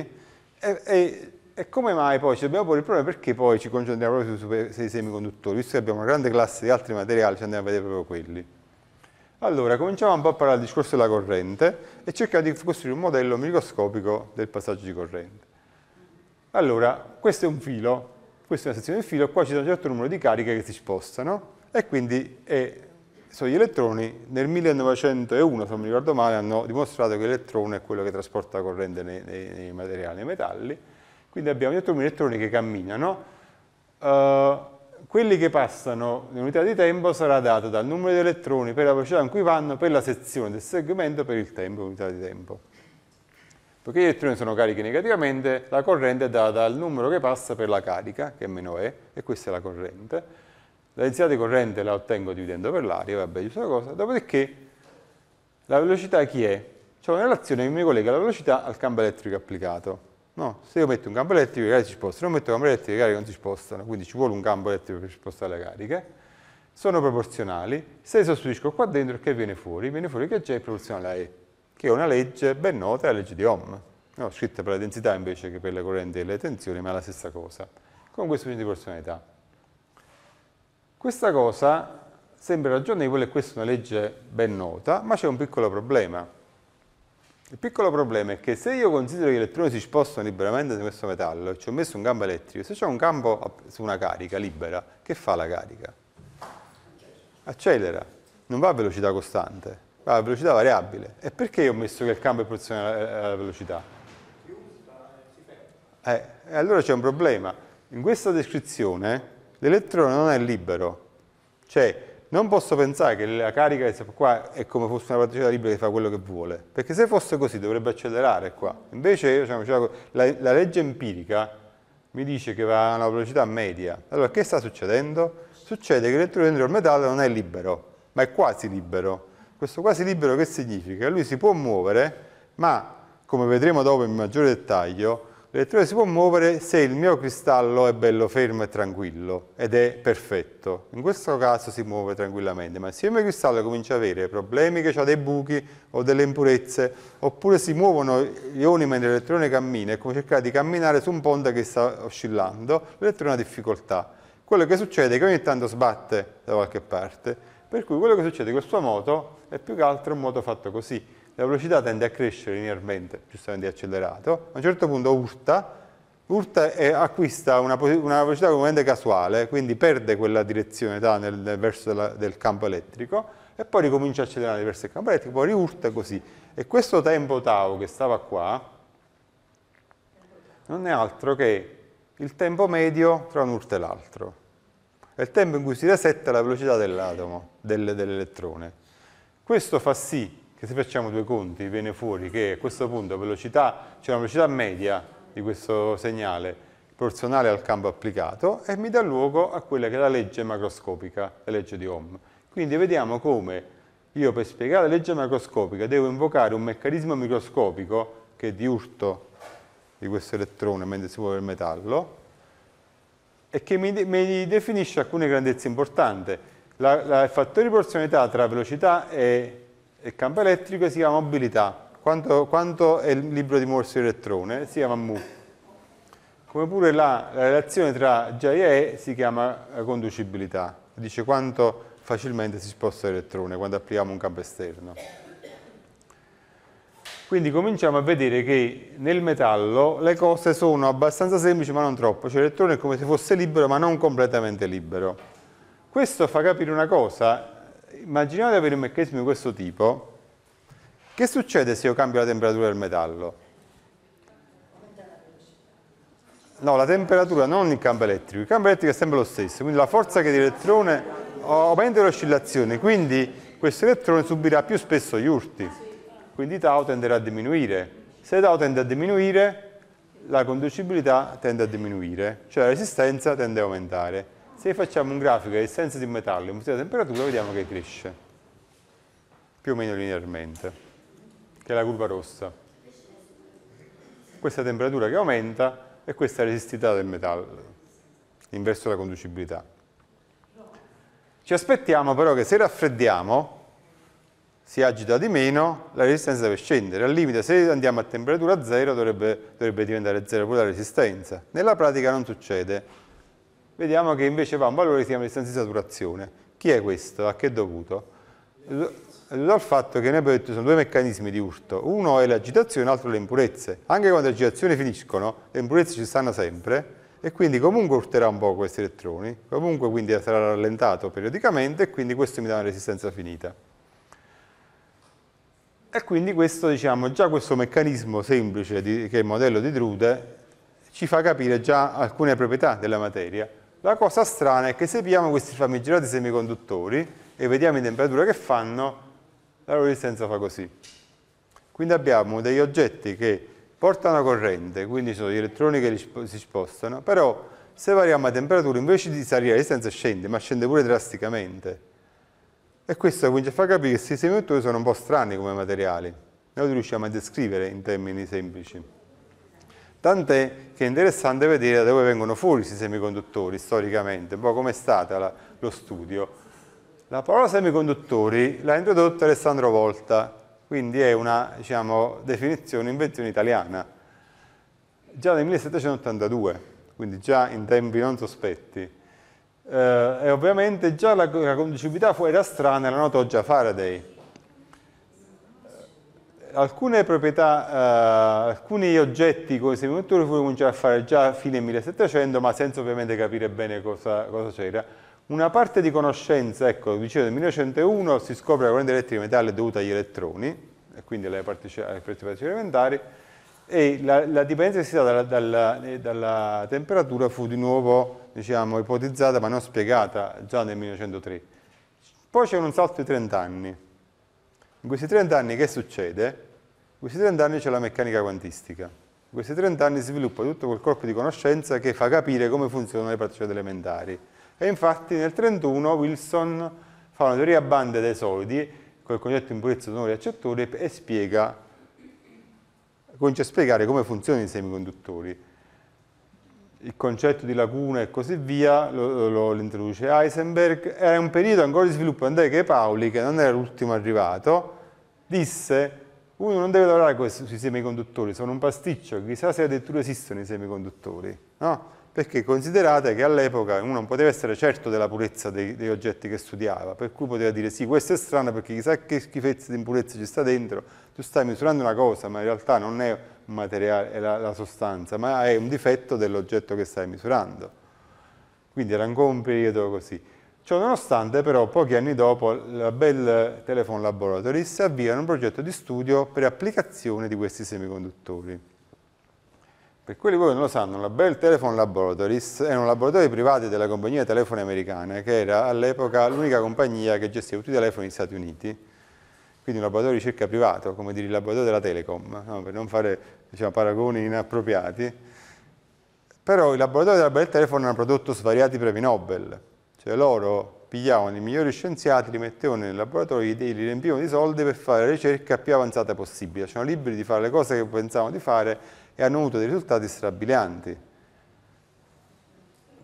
e, e, e come mai poi ci dobbiamo porre il problema perché poi ci concentriamo proprio sui, sui semiconduttori, visto che abbiamo una grande classe di altri materiali ci andiamo a vedere proprio quelli. Allora, cominciamo un po' a parlare del discorso della corrente e cerchiamo di costruire un modello microscopico del passaggio di corrente. Allora, questo è un filo, questa è una sezione del filo, qua ci sono un certo numero di cariche che si spostano e quindi è sugli elettroni nel 1901, se non mi ricordo male, hanno dimostrato che l'elettrone è quello che trasporta corrente nei, nei, nei materiali, nei metalli, quindi abbiamo gli atomi elettroni che camminano, uh, quelli che passano in unità di tempo sarà dato dal numero di elettroni per la velocità in cui vanno, per la sezione del segmento, per il tempo, unità di tempo. Poiché gli elettroni sono carichi negativamente, la corrente è data dal numero che passa per la carica, che è meno E, e questa è la corrente la densità di corrente la ottengo dividendo per l'aria, vabbè, giusta cosa, dopodiché la velocità chi è? C'è cioè, una relazione che mi collega la velocità al campo elettrico applicato. No, se io metto un campo elettrico le cariche si spostano, Se non metto un campo elettrico le cariche non si spostano, quindi ci vuole un campo elettrico per spostare le cariche. Sono proporzionali, se sostituisco qua dentro che viene fuori? Viene fuori che J è proporzionale a E, che è una legge ben nota, è la legge di Ohm, no, scritta per la densità invece che per le correnti e le tensioni, ma è la stessa cosa, con questo principio di proporzionalità. Questa cosa sembra ragionevole e questa è una legge ben nota, ma c'è un piccolo problema. Il piccolo problema è che se io considero che gli elettroni si spostano liberamente su questo metallo ci ho messo un campo elettrico, se c'è un campo su una carica libera, che fa la carica? Accelera, non va a velocità costante, va a velocità variabile. E perché ho messo che il campo è proporzionale alla velocità? Eh, eh allora c'è un problema. In questa descrizione l'elettrone non è libero, cioè non posso pensare che la carica che qua è come fosse una particella libera che fa quello che vuole, perché se fosse così dovrebbe accelerare qua. Invece diciamo, cioè, la, la, legge empirica mi dice che va a una velocità media. Allora che sta succedendo? Succede che l'elettrone dentro il metallo non è libero, ma è quasi libero. Questo quasi libero che significa? Lui si può muovere, ma come vedremo dopo in maggiore dettaglio, L'elettrone si può muovere se il mio cristallo è bello fermo e tranquillo ed è perfetto. In questo caso si muove tranquillamente, ma se il mio cristallo comincia ad avere problemi che ha dei buchi o delle impurezze, oppure si muovono gli ioni mentre l'elettrone cammina è come cercare di camminare su un ponte che sta oscillando, l'elettrone ha difficoltà. Quello che succede è che ogni tanto sbatte da qualche parte, per cui quello che succede con questa moto è più che altro un moto fatto così la velocità tende a crescere linearmente, giustamente accelerato, a un certo punto urta, urta e acquista una, una velocità componente casuale, quindi perde quella direzione ta, nel, nel, verso della, del campo elettrico e poi ricomincia a accelerare verso il campo elettrico, poi riurta così. E questo tempo tau che stava qua non è altro che il tempo medio tra un urto e l'altro. È il tempo in cui si resetta la velocità dell'atomo, dell'elettrone. Questo fa sì che se facciamo due conti viene fuori che a questo punto velocità, c'è una velocità media di questo segnale proporzionale al campo applicato e mi dà luogo a quella che è la legge macroscopica, la legge di Ohm. Quindi vediamo come io per spiegare la legge macroscopica devo invocare un meccanismo microscopico che è di urto di questo elettrone mentre si muove il metallo e che mi, mi definisce alcune grandezze importanti. il fattore di proporzionalità tra velocità e e campo elettrico si chiama mobilità. Quanto, quanto è il libro di morso elettrone? Si chiama mu. Come pure la, la relazione tra J e E si chiama eh, conducibilità. Dice quanto facilmente si sposta l'elettrone quando applichiamo un campo esterno. Quindi cominciamo a vedere che nel metallo le cose sono abbastanza semplici ma non troppo, cioè l'elettrone è come se fosse libero ma non completamente libero. Questo fa capire una cosa, immaginiamo di avere un meccanismo di questo tipo, che succede se io cambio la temperatura del metallo? No, la temperatura, non il campo elettrico, il campo elettrico è sempre lo stesso, quindi la forza che l'elettrone aumenta l'oscillazione, quindi questo elettrone subirà più spesso gli urti, quindi tau tenderà a diminuire. Se tau tende a diminuire, la conducibilità tende a diminuire, cioè la resistenza tende a aumentare. Se facciamo un grafico di distanze di metallo in funzione di temperatura, vediamo che cresce, più o meno linearmente, che è la curva rossa. Questa temperatura che aumenta e questa è resistività del metallo, inverso la conducibilità. Ci aspettiamo però che se raffreddiamo, si agita di meno, la resistenza deve scendere. Al limite, se andiamo a temperatura zero, dovrebbe, dovrebbe diventare zero pure la resistenza. Nella pratica non succede vediamo che invece va a un valore che si chiama distanza di saturazione. Chi è questo? A che è dovuto? Dal fatto che noi abbiamo detto che sono due meccanismi di urto, uno è l'agitazione, l'altro le impurezze. Anche quando le agitazioni finiscono, le impurezze ci stanno sempre e quindi comunque urterà un po' questi elettroni, comunque quindi sarà rallentato periodicamente e quindi questo mi dà una resistenza finita. E quindi questo, diciamo, già questo meccanismo semplice di, che è il modello di Drude ci fa capire già alcune proprietà della materia, la cosa strana è che se abbiamo questi famigerati semiconduttori e vediamo in temperatura che fanno, la loro resistenza fa così. Quindi abbiamo degli oggetti che portano corrente, quindi sono gli elettroni che si spostano, però se variamo a temperatura invece di salire la resistenza scende, ma scende pure drasticamente. E questo quindi fa capire che questi semiconduttori sono un po' strani come materiali, noi li riusciamo a descrivere in termini semplici. Tant'è che è interessante vedere da dove vengono fuori questi semiconduttori storicamente, un po' com'è stato la, lo studio. La parola semiconduttori l'ha introdotta Alessandro Volta, quindi è una diciamo, definizione, invenzione italiana, già nel 1782, quindi già in tempi non sospetti. Eh, e ovviamente già la, la conducività fu, era strana, la notò già Faraday, alcune proprietà, eh, alcuni oggetti come semiconduttori furono cominciati a fare già a fine 1700, ma senza ovviamente capire bene cosa, c'era. Una parte di conoscenza, ecco, dicevo, nel 1901 si scopre la corrente elettrica di metallo è dovuta agli elettroni, e quindi alle particelle elementari, e la, la dipendenza che si dà dalla, dalla, eh, dalla, temperatura fu di nuovo diciamo, ipotizzata ma non spiegata già nel 1903. Poi c'è un salto di 30 anni, in questi 30 anni che succede? In questi 30 anni c'è la meccanica quantistica. In questi 30 anni si sviluppa tutto quel corpo di conoscenza che fa capire come funzionano le particelle elementari. E infatti nel 1931 Wilson fa una teoria a bande dei solidi, con il concetto di impurezza di e accettori, e spiega, comincia a spiegare come funzionano i semiconduttori il concetto di laguna e così via, lo, lo, lo introduce Heisenberg, era un periodo ancora di sviluppo, tant'è che Pauli, che non era l'ultimo arrivato, disse uno non deve lavorare sui semiconduttori, sono un pasticcio, chissà se addirittura esistono i semiconduttori, no? Perché considerate che all'epoca uno non poteva essere certo della purezza dei, degli oggetti che studiava, per cui poteva dire sì, questo è strano perché chissà che schifezza di impurezza ci sta dentro, tu stai misurando una cosa ma in realtà non è materiale, è la, la sostanza, ma è un difetto dell'oggetto che stai misurando. Quindi era ancora un periodo così. Ciò nonostante però pochi anni dopo la Bell Telephone Laboratories avvia un progetto di studio per applicazione di questi semiconduttori. Per quelli che non lo sanno, la Bell Telephone Laboratories era un laboratorio privato della compagnia telefoni americana che era all'epoca l'unica compagnia che gestiva tutti i telefoni negli Stati Uniti quindi un laboratorio di ricerca privato, come dire il laboratorio della Telecom, no? per non fare diciamo, paragoni inappropriati, però il laboratorio della Bell telefono hanno prodotto svariati premi Nobel, cioè loro pigliavano i migliori scienziati, li mettevano nel laboratorio, li riempivano di soldi per fare la ricerca più avanzata possibile, c'erano liberi di fare le cose che pensavano di fare e hanno avuto dei risultati strabilianti.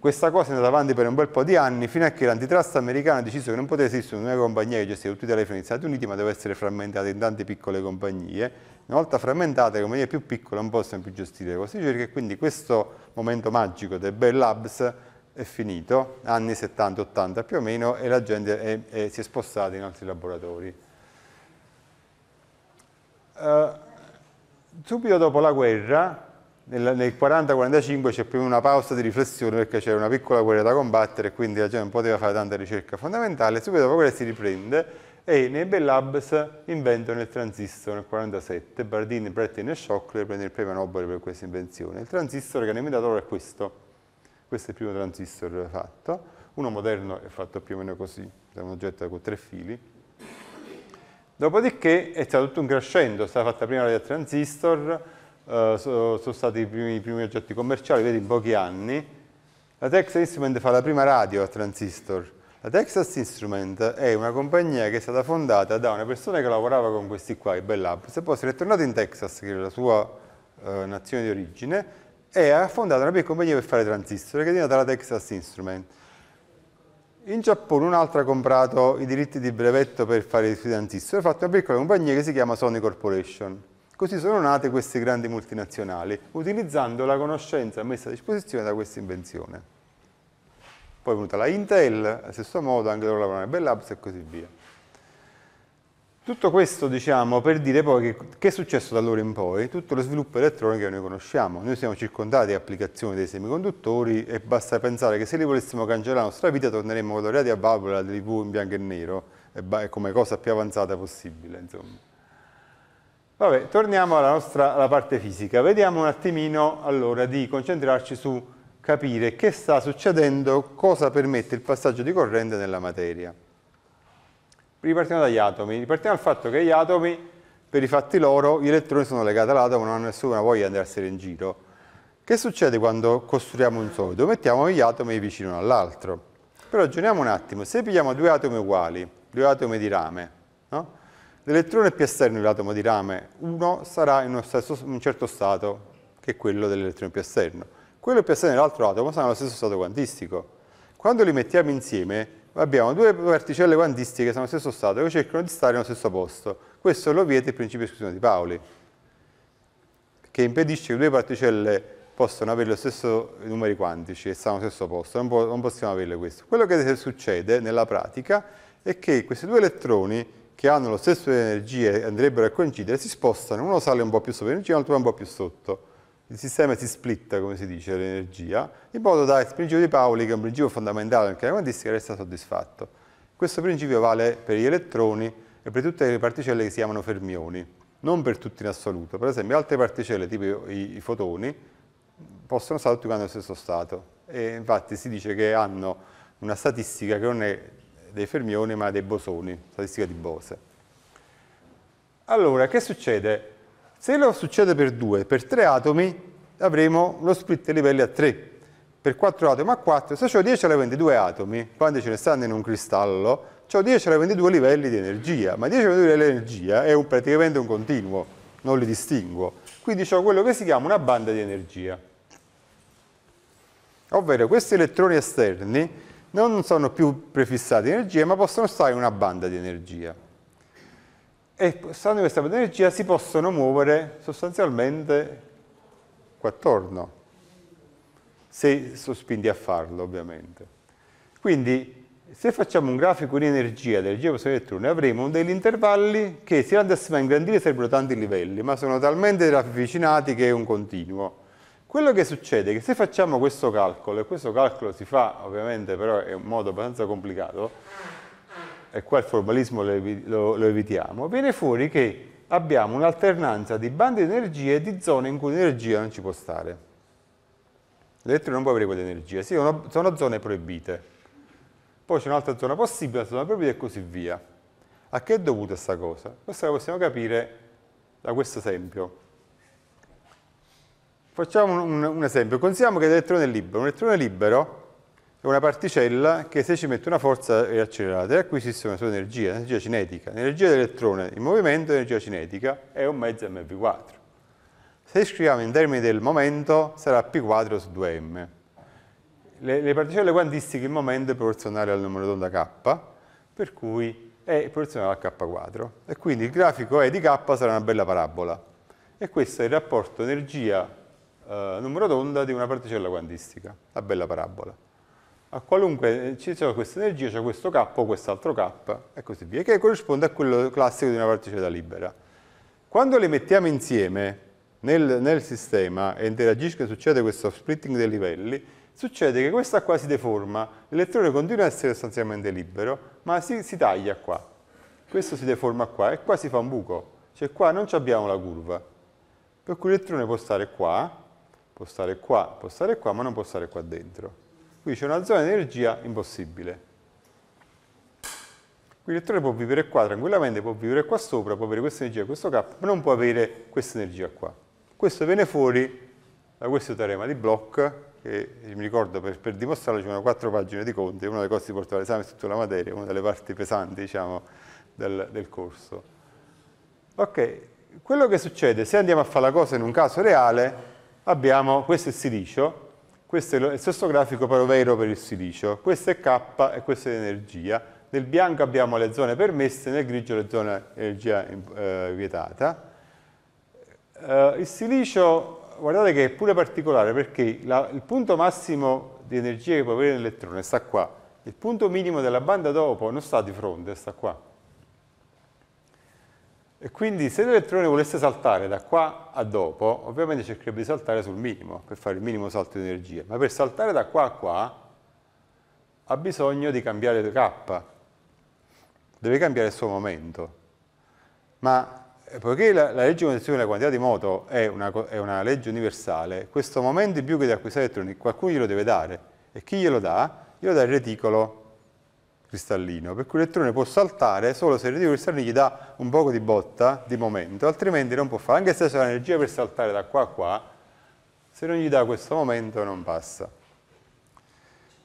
Questa cosa è andata avanti per un bel po' di anni, fino a che l'antitrust americano ha deciso che non poteva esistere un'unica compagnia che gestiva tutti i telefoni negli Stati Uniti, ma doveva essere frammentata in tante piccole compagnie. Una volta frammentate, le compagnie più piccole non possono più gestire le cose. e quindi questo momento magico del Bell Labs è finito, anni 70-80 più o meno, e la gente è, è, si è spostata in altri laboratori. Uh, subito dopo la guerra, nel, nel 40-45 c'è più una pausa di riflessione perché c'era una piccola guerra da combattere e quindi la gente non poteva fare tanta ricerca fondamentale, subito dopo quella si riprende e nei Bell Labs inventano il transistor nel 1947, Bardini, Brettin e Schockler prendono il premio Nobel per questa invenzione. Il transistor che hanno inventato loro è questo, questo è il primo transistor fatto, uno moderno è fatto più o meno così, è un oggetto con tre fili, Dopodiché è stato tutto un crescendo, è stata fatta prima la del transistor, eh, sono, stati i primi, i primi, oggetti commerciali, vedi in pochi anni. La Texas Instrument fa la prima radio a transistor. La Texas Instrument è una compagnia che è stata fondata da una persona che lavorava con questi qua, i Bell Labs, e poi si è tornato in Texas, che era la sua eh, nazione di origine, e ha fondato una piccola compagnia per fare transistor, che è diventata la Texas Instrument. In Giappone un'altra ha comprato i diritti di brevetto per fare i suoi transistor, ha fatto una piccola compagnia che si chiama Sony Corporation. Così sono nate queste grandi multinazionali, utilizzando la conoscenza messa a disposizione da questa invenzione. Poi è venuta la Intel, allo stesso modo, anche loro lavorano a Bell Labs e così via. Tutto questo, diciamo, per dire poi che, che è successo da allora in poi, tutto lo sviluppo elettronico che noi conosciamo. Noi siamo circondati di applicazioni dei semiconduttori e basta pensare che se li volessimo cancellare la nostra vita torneremmo coloriati a valvola di TV in bianco e nero, è come cosa più avanzata possibile, insomma. Vabbè, torniamo alla nostra alla parte fisica. Vediamo un attimino allora di concentrarci su capire che sta succedendo, cosa permette il passaggio di corrente nella materia. Ripartiamo dagli atomi. Ripartiamo dal fatto che gli atomi, per i fatti loro, gli elettroni sono legati all'atomo, non hanno nessuna voglia di andarsene in giro. Che succede quando costruiamo un solido? Mettiamo gli atomi vicino all'altro. Però ragioniamo un attimo, se pigliamo due atomi uguali, due atomi di rame, no? L'elettrone più esterno dell'atomo di rame 1 sarà in stesso, un certo stato che quello dell'elettrone più esterno. Quello più esterno dell'altro atomo sarà lo stesso stato quantistico. Quando li mettiamo insieme abbiamo due particelle quantistiche che sono allo stesso stato che cercano di stare nello stesso posto. Questo lo vieta il principio di esclusione di Pauli, che impedisce che due particelle possano avere lo stesso numeri quantici e stanno allo stesso posto, non, possiamo averle questo. Quello che succede nella pratica è che questi due elettroni che hanno lo stesso di energia e andrebbero a coincidere, si spostano, uno sale un po' più sopra l'energia, l'altro un po' più sotto. Il sistema si splitta, come si dice, l'energia, in modo da il principio di Pauli, che è un principio fondamentale nel meccanica quantistica, resta soddisfatto. Questo principio vale per gli elettroni e per tutte le particelle che si chiamano fermioni, non per tutti in assoluto. Per esempio, altre particelle, tipo i, i fotoni, possono stare tutti quanti nello stesso stato. E infatti si dice che hanno una statistica che non è dei fermioni ma dei bosoni, statistica di Bose. Allora, che succede? Se lo succede per 2, per 3 atomi avremo lo split dei livelli a 3, per 4 atomi a 4, se ho 10 alla 22 atomi, quanti ce ne stanno in un cristallo, ho 10 alla 22 livelli di energia, ma 10 alla 22 livelli di energia è un, praticamente un continuo, non li distingo. Quindi ho quello che si chiama una banda di energia. Ovvero questi elettroni esterni non sono più prefissati di energia, ma possono stare in una banda di energia. E stando in questa banda di energia si possono muovere sostanzialmente qua attorno, se sospinti a farlo ovviamente. Quindi se facciamo un grafico di energia, di dell'energia positiva elettrone, avremo degli intervalli che se andassimo a ingrandire sarebbero tanti livelli, ma sono talmente ravvicinati che è un continuo quello che succede è che se facciamo questo calcolo, e questo calcolo si fa ovviamente però in un modo abbastanza complicato, e qua il formalismo lo, lo, lo evitiamo, viene fuori che abbiamo un'alternanza di bande di energia e di zone in cui l'energia non ci può stare. L'elettrone non può avere quell'energia, sì, sono zone proibite. Poi c'è un'altra zona possibile, una zona proibita e così via. A che è dovuta questa cosa? Questa la possiamo capire da questo esempio. Facciamo un, un esempio, consideriamo che l'elettrone è libero. Un elettrone libero è una particella che se ci mette una forza è accelerata e acquisisce una sua energia, energia cinetica. L'energia dell'elettrone in movimento, è l'energia cinetica, è un mezzo mv4. Se scriviamo in termini del momento sarà p4 su 2m. Le, le particelle quantistiche in momento è proporzionale al numero d'onda k, per cui è proporzionale a k4. E quindi il grafico E di k sarà una bella parabola. E questo è il rapporto energia eh, numero d'onda di una particella quantistica, la bella parabola. A qualunque eh, ci sia questa energia, c'è questo K, quest'altro K e così via, che corrisponde a quello classico di una particella libera. Quando le mettiamo insieme nel, nel sistema e interagiscono e succede questo splitting dei livelli, succede che questa qua si deforma, l'elettrone continua a essere sostanzialmente libero, ma si, si taglia qua. Questo si deforma qua e qua si fa un buco, cioè qua non abbiamo la curva. Per cui l'elettrone può stare qua, può stare qua, può stare qua, ma non può stare qua dentro. Qui c'è una zona di energia impossibile. Qui l'elettrone può vivere qua tranquillamente, può vivere qua sopra, può avere questa energia, questo gap, ma non può avere questa energia qua. Questo viene fuori da questo teorema di Bloch, che mi ricordo per, per dimostrarlo ci sono quattro pagine di conti, una delle cose di portare all'esame su tutta la materia, una delle parti pesanti diciamo, del, del corso. Ok, quello che succede se andiamo a fare la cosa in un caso reale abbiamo, questo è il silicio, questo è lo stesso grafico però vero per il silicio, questo è K e questa è l'energia, nel bianco abbiamo le zone permesse, nel grigio le zone energia eh, vietata. Eh, il silicio, guardate che è pure particolare perché la, il punto massimo di energia che può avere l'elettrone sta qua, il punto minimo della banda dopo non sta di fronte, sta qua. E quindi se l'elettrone volesse saltare da qua a dopo, ovviamente cercherebbe di saltare sul minimo, per fare il minimo salto di energia, ma per saltare da qua a qua ha bisogno di cambiare K, deve cambiare il suo momento. Ma eh, poiché la, la legge di condizione della quantità di moto è una, è una, legge universale, questo momento in più che di acquistare elettroni qualcuno glielo deve dare. E chi glielo dà? Glielo dà il reticolo cristallino, per cui l'elettrone può saltare solo se il ritiro cristallino gli dà un poco di botta di momento, altrimenti non può fare, anche se c'è l'energia per saltare da qua a qua, se non gli dà questo momento non passa.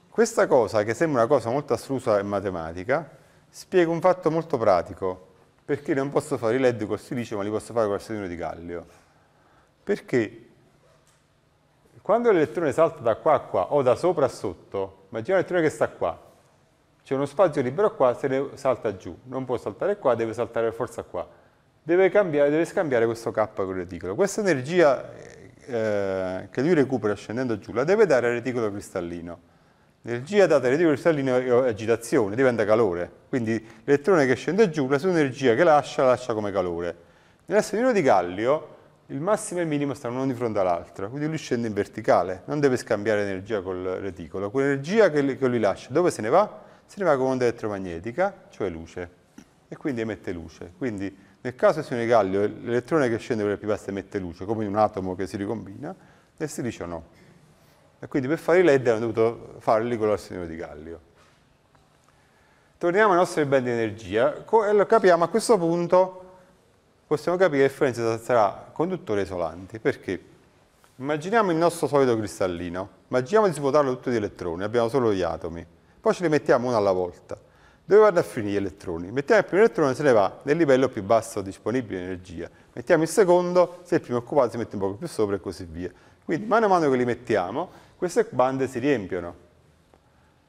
Questa cosa, che sembra una cosa molto astrusa in matematica, spiega un fatto molto pratico, perché non posso fare i LED col silicio ma li posso fare con il sedino di gallio. Perché quando l'elettrone salta da qua a qua o da sopra a sotto, immaginiamo l'elettrone che sta qua, c'è uno spazio libero qua, se ne salta giù. Non può saltare qua, deve saltare per forza qua. Deve, cambiare, deve scambiare questo K con il reticolo. Questa energia eh, che lui recupera scendendo giù la deve dare al reticolo cristallino. L'energia data al reticolo cristallino è agitazione, diventa calore. Quindi l'elettrone che scende giù, la sua energia che lascia, la lascia come calore. Nell'assellino di Gallio il massimo e il minimo stanno uno di fronte all'altro, quindi lui scende in verticale, non deve scambiare energia col reticolo. Quell'energia che lui lascia, dove se ne va? se ne va con onda elettromagnetica, cioè luce, e quindi emette luce. Quindi nel caso di un gallio, l'elettrone che scende per le pipasta emette luce, come in un atomo che si ricombina, nel silicio no. E quindi per fare i LED hanno dovuto farli con l'arsenio di gallio. Torniamo ai nostri band di energia e lo capiamo a questo punto possiamo capire che differenza sarà conduttore e isolanti. Perché? Immaginiamo il nostro solido cristallino, immaginiamo di svuotarlo tutto di elettroni, abbiamo solo gli atomi poi ce li mettiamo uno alla volta. Dove vanno a finire gli elettroni? Mettiamo il primo elettrone, se ne va nel livello più basso disponibile di energia. Mettiamo il secondo, se il primo è occupato si mette un po' più sopra e così via. Quindi mano a mano che li mettiamo, queste bande si riempiono.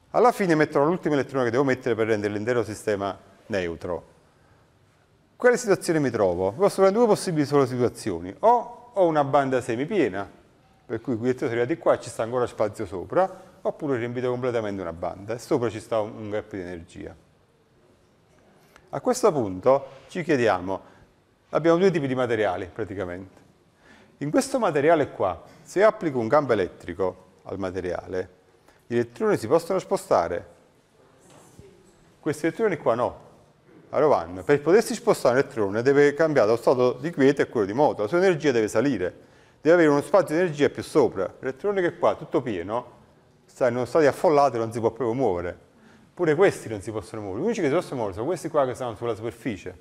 Alla fine metterò l'ultimo elettrone che devo mettere per rendere l'intero sistema neutro. Quale situazione mi trovo? Posso avere due possibili solo situazioni. O ho una banda semipiena, per cui qui si arriva qua e ci sta ancora spazio sopra, oppure riempito completamente una banda e sopra ci sta un gap di energia. A questo punto ci chiediamo, abbiamo due tipi di materiali praticamente. In questo materiale qua, se applico un campo elettrico al materiale, gli elettroni si possono spostare? Questi elettroni qua no, allora vanno. Per potersi spostare un elettrone deve cambiare lo stato di quiete e quello di moto, la sua energia deve salire, deve avere uno spazio di energia più sopra. L'elettrone che è qua, tutto pieno, sai, in uno stadio affollato non si può proprio muovere. Pure questi non si possono muovere. Gli unici che si possono muovere sono questi qua che stanno sulla superficie.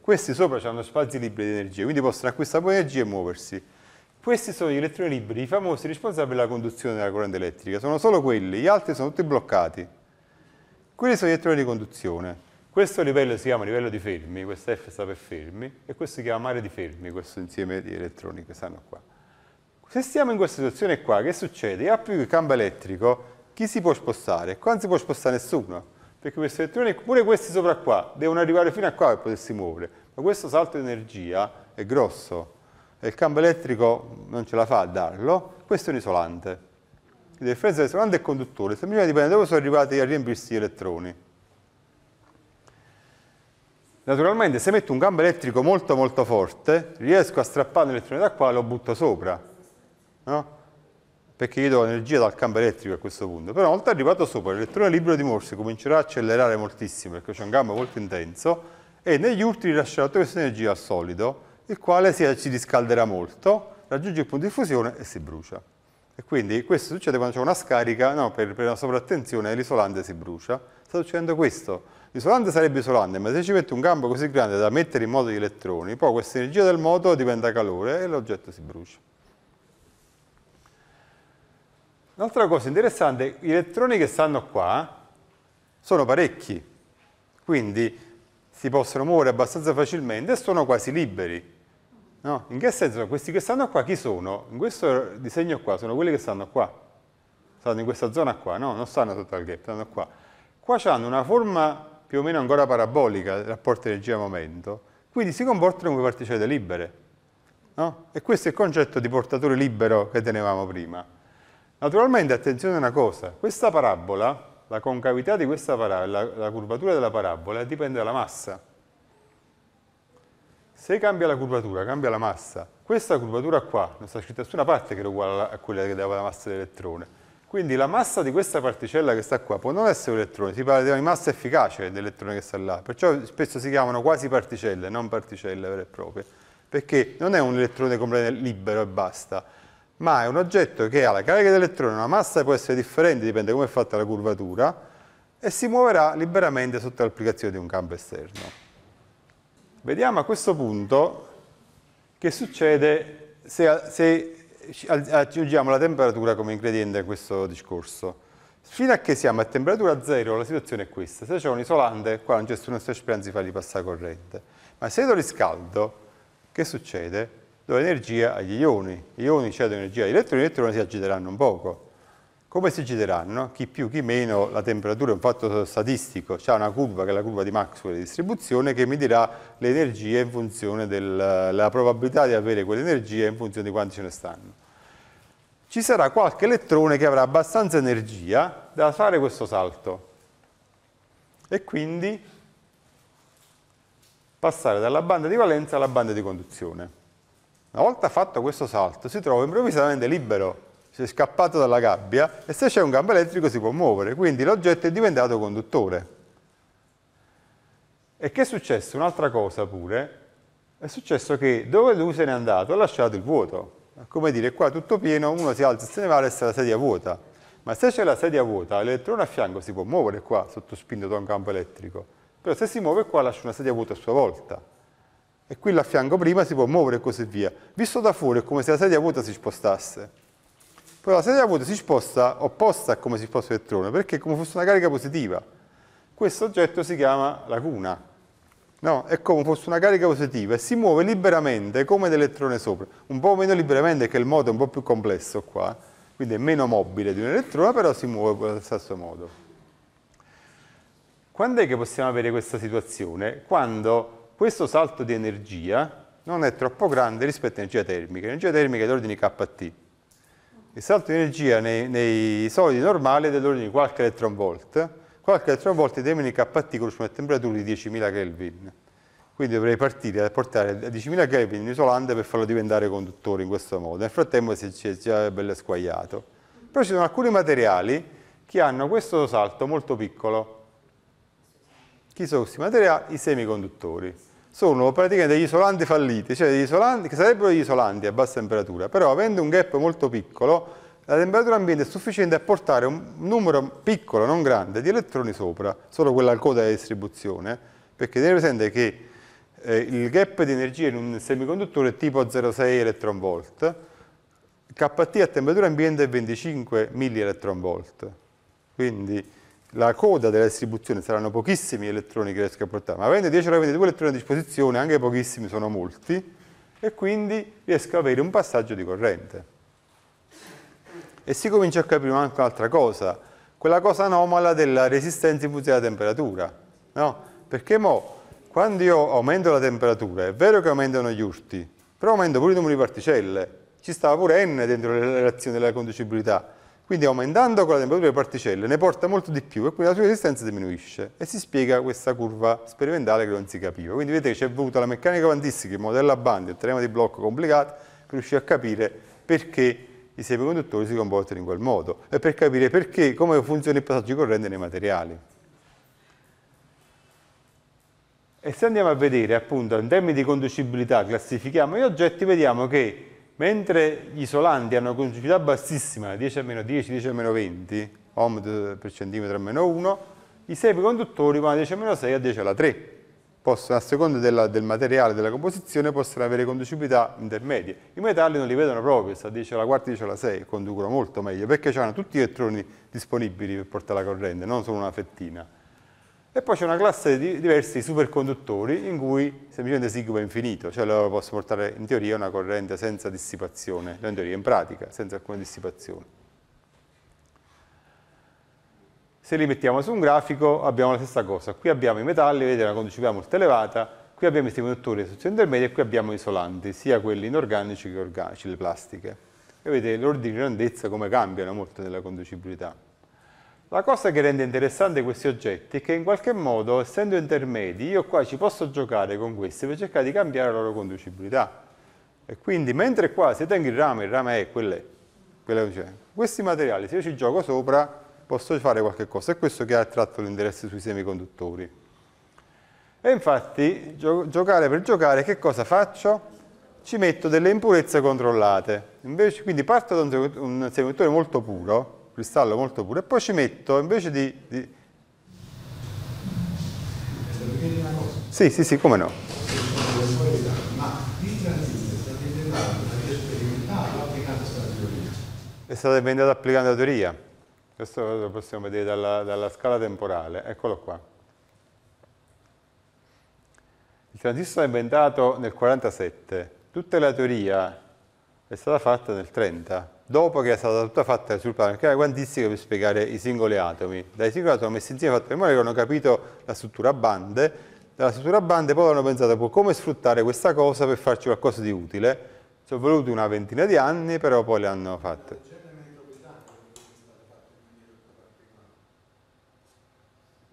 Questi sopra hanno spazi liberi di energia, quindi possono acquistare poi energia e muoversi. Questi sono gli elettroni liberi, i famosi responsabili della conduzione della corrente elettrica. Sono solo quelli, gli altri sono tutti bloccati. Quelli sono gli elettroni di conduzione. Questo livello si chiama livello di Fermi, questo F sta per Fermi, e questo si chiama mare di Fermi, questo insieme di elettroni che stanno qua. Se stiamo in questa situazione qua, che succede? Applico il campo elettrico, chi si può spostare? Qua non si può spostare nessuno, perché questi elettroni, pure questi sopra qua, devono arrivare fino a qua per potersi muovere, ma questo salto di energia è grosso e il campo elettrico non ce la fa a darlo, questo è un isolante. La differenza tra isolante e conduttore semplicemente dipende da dove sono arrivati a riempirsi gli elettroni. Naturalmente se metto un campo elettrico molto molto forte, riesco a strappare un elettrone da qua e lo butto sopra, no? perché io do energia dal campo elettrico a questo punto, però una volta arrivato sopra l'elettrone libero di Morse comincerà a accelerare moltissimo perché c'è un gamma molto intenso e negli ultimi lascerà tutta questa energia al solido, il quale si, si riscalderà molto, raggiunge il punto di fusione e si brucia. E quindi questo succede quando c'è una scarica, no, per, per, una sovrattenzione l'isolante si brucia, sta succedendo questo. L'isolante sarebbe isolante, ma se ci mette un gambo così grande da mettere in moto gli elettroni, poi questa energia del moto diventa calore e l'oggetto si brucia. Un'altra cosa interessante, gli elettroni che stanno qua sono parecchi, quindi si possono muovere abbastanza facilmente e sono quasi liberi. No? In che senso? Questi che stanno qua chi sono? In questo disegno qua sono quelli che stanno qua, stanno in questa zona qua, no? Non stanno sotto al gap, stanno qua. Qua hanno una forma più o meno ancora parabolica, il rapporto energia-momento, quindi si comportano come particelle libere. No? E questo è il concetto di portatore libero che tenevamo prima. Naturalmente, attenzione a una cosa, questa parabola, la concavità di questa parabola, la, curvatura della parabola dipende dalla massa. Se cambia la curvatura, cambia la massa. Questa curvatura qua non sta scritta da nessuna parte che è uguale a quella che dava la massa dell'elettrone. Quindi la massa di questa particella che sta qua può non essere un elettrone, si parla di massa efficace dell'elettrone che sta là, perciò spesso si chiamano quasi particelle, non particelle vere e proprie, perché non è un elettrone completamente libero e basta, ma è un oggetto che ha la carica di elettroni, una massa che può essere differente, dipende come è fatta la curvatura, e si muoverà liberamente sotto l'applicazione di un campo esterno. Vediamo a questo punto che succede se, se aggiungiamo la temperatura come ingrediente in questo discorso. Fino a che siamo a temperatura zero la situazione è questa, se c'è un isolante qua non c'è nessuna speranza di fargli passare corrente, ma se lo riscaldo, che succede? do energia agli ioni. Gli ioni, cioè do energia agli elettroni, gli elettroni si agiteranno un poco. Come si agiteranno? Chi più, chi meno, la temperatura è un fatto statistico, c'è una curva che è la curva di Maxwell di distribuzione che mi dirà l'energia in funzione della probabilità di avere quell'energia in funzione di quanti ce ne stanno. Ci sarà qualche elettrone che avrà abbastanza energia da fare questo salto e quindi passare dalla banda di valenza alla banda di conduzione. Una volta fatto questo salto si trova improvvisamente libero, si è scappato dalla gabbia e se c'è un gambo elettrico si può muovere, quindi l'oggetto è diventato conduttore. E che è successo? Un'altra cosa pure, è successo che dove lui se n'è andato ha lasciato il vuoto. Come dire, qua tutto pieno, uno si alza e se ne va, resta la sedia vuota. Ma se c'è la sedia vuota, l'elettrone a fianco si può muovere qua, sottospinto da un campo elettrico. Però se si muove qua lascia una sedia vuota a sua volta e quello a fianco prima si può muovere e così via. Visto da fuori è come se la sedia vuota si spostasse. Però la sedia vuota si sposta opposta a come si sposta l'elettrone, perché è come fosse una carica positiva. Questo oggetto si chiama lacuna. No, è come fosse una carica positiva e si muove liberamente come l'elettrone sopra. Un po' meno liberamente, che il modo è un po' più complesso qua, quindi è meno mobile di un elettrone, però si muove allo stesso modo. Quando è che possiamo avere questa situazione? Quando questo salto di energia non è troppo grande rispetto all'energia termica. L'energia termica è dell'ordine KT. Il salto di energia nei, nei solidi normali è dell'ordine di qualche elettronvolt. Qualche elettronvolt in termini KT corrisponde a temperatura di 10.000 Kelvin. Quindi dovrei partire a portare a 10.000 Kelvin in isolante per farlo diventare conduttore in questo modo. Nel frattempo si è già bello squagliato. Però ci sono alcuni materiali che hanno questo salto molto piccolo chi sono questi materiali? I semiconduttori. Sono praticamente degli isolanti falliti, cioè degli isolanti che sarebbero degli isolanti a bassa temperatura, però avendo un gap molto piccolo, la temperatura ambiente è sufficiente a portare un numero piccolo, non grande, di elettroni sopra, solo quella al coda di distribuzione, perché tenete presente che eh, il gap di energia in un semiconduttore è tipo 0,6 volt, KT a temperatura ambiente è 25 volt, quindi la coda della distribuzione saranno pochissimi gli elettroni che riesco a portare, ma avendo 10 alla 22 elettroni a disposizione, anche pochissimi sono molti, e quindi riesco ad avere un passaggio di corrente. E si comincia a capire anche un'altra cosa, quella cosa anomala della resistenza in funzione della temperatura. No? Perché mo, quando io aumento la temperatura, è vero che aumentano gli urti, però aumento pure il numero di particelle, ci stava pure n dentro la relazione della conducibilità, quindi aumentando con la temperatura delle particelle ne porta molto di più e quindi la sua resistenza diminuisce e si spiega questa curva sperimentale che non si capiva. Quindi vedete che c'è voluta la meccanica quantistica, il modello a bandi, il teorema di blocco complicato per riuscire a capire perché i semiconduttori si comportano in quel modo e per capire perché, come funzionano i passaggi correnti nei materiali. E se andiamo a vedere appunto in termini di conducibilità, classifichiamo gli oggetti, vediamo che Mentre gli isolanti hanno conducibilità bassissima, 10 a meno 10, 10 a meno 20 ohm per centimetro a meno 1, i semiconduttori vanno da 10 a meno 6 a 10 alla 3. Possono, a seconda della, del materiale, della composizione, possono avere conducibilità intermedie. I metalli non li vedono proprio, sta 10 alla 4 10 alla 6, conducono molto meglio, perché hanno tutti gli elettroni disponibili per portare la corrente, non solo una fettina. E poi c'è una classe di diversi superconduttori in cui semplicemente sigma è infinito, cioè loro possono portare in teoria una corrente senza dissipazione, non cioè in teoria, in pratica, senza alcuna dissipazione. Se li mettiamo su un grafico abbiamo la stessa cosa, qui abbiamo i metalli, vedete una conducività molto elevata, qui abbiamo i semiconduttori di soluzione intermedia e qui abbiamo gli isolanti, sia quelli inorganici che organici, le plastiche. E vedete l'ordine di grandezza come cambiano molto nella conducibilità. La cosa che rende interessante questi oggetti è che in qualche modo, essendo intermedi, io qua ci posso giocare con questi per cercare di cambiare la loro conducibilità. E quindi, mentre qua, se tengo il rame, il rame è quello, quello che c'è. Questi materiali, se io ci gioco sopra, posso fare qualche cosa. È questo che ha attratto l'interesse sui semiconduttori. E infatti, gio giocare per giocare, che cosa faccio? Ci metto delle impurezze controllate. Invece, quindi parto da un, un semiconduttore molto puro, cristallo molto puro e poi ci metto invece di... di... Sì, sì, sì, come no. È stata inventata applicando la teoria. Questo lo possiamo vedere dalla, dalla scala temporale. Eccolo qua. Il transistor è inventato nel 47. Tutta la teoria è stata fatta nel 30 dopo che è stata tutta fatta sul piano quantistica per spiegare i singoli atomi. Dai singoli atomi messi insieme fatto le modo che hanno capito la struttura a bande, dalla struttura a bande poi hanno pensato boh, come sfruttare questa cosa per farci qualcosa di utile. Ci è voluto una ventina di anni, però poi le hanno fatte.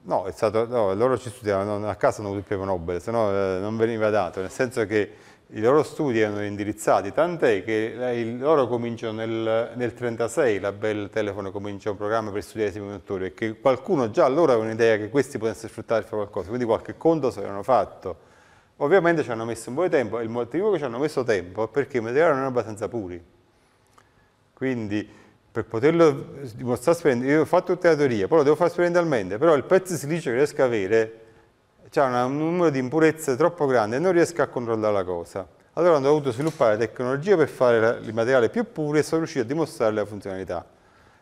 No, è stato, no, loro ci studiavano, a casa non avuto il premio Nobel, se no eh, non veniva dato, nel senso che i loro studi erano indirizzati, tant'è che eh, loro cominciano nel, 1936, la Bell Telefono comincia un programma per studiare i semicondattori, e che qualcuno già allora aveva un'idea che questi potessero sfruttare per qualcosa, quindi qualche conto se l'hanno fatto. Ovviamente ci hanno messo un po' di tempo e il motivo che ci hanno messo tempo è perché i materiali non erano abbastanza puri. Quindi per poterlo dimostrare, io ho fatto tutta la teoria, poi lo devo fare sperimentalmente, però il pezzo di silicio che riesco a avere c'è un numero di impurezze troppo grande e non riesco a controllare la cosa. Allora hanno dovuto sviluppare tecnologie per fare il materiale più puro e sono riusciti a dimostrare la funzionalità.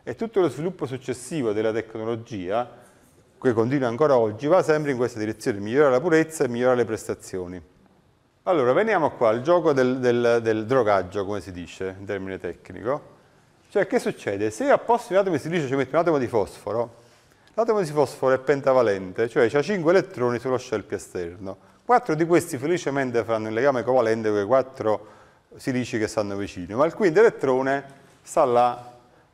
E tutto lo sviluppo successivo della tecnologia, che continua ancora oggi, va sempre in questa direzione, migliorare la purezza e migliorare le prestazioni. Allora, veniamo qua al gioco del, del, del drogaggio, come si dice in termine tecnico. Cioè, che succede? Se al posto di un atomo di silicio ci metti un atomo di fosforo, l'atomo di fosforo è pentavalente, cioè ha 5 elettroni sullo scelpio esterno. 4 di questi felicemente faranno il legame covalente con i 4 silici che stanno vicini, ma il quinto elettrone sta là,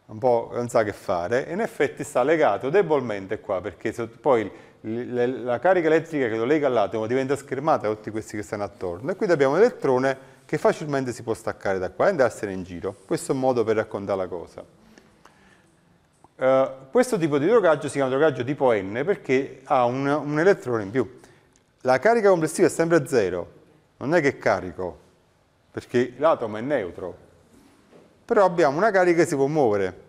un po' non sa che fare, e in effetti sta legato debolmente qua, perché poi la carica elettrica che lo lega all'atomo diventa schermata da tutti questi che stanno attorno, e quindi abbiamo un elettrone che facilmente si può staccare da qua e andarsene in giro. Questo è un modo per raccontare la cosa. Eh, questo tipo di drogaggio si chiama drogaggio tipo N perché ha un, un elettrone in più. La carica complessiva è sempre zero, non è che carico, perché l'atomo è neutro, però abbiamo una carica che si può muovere.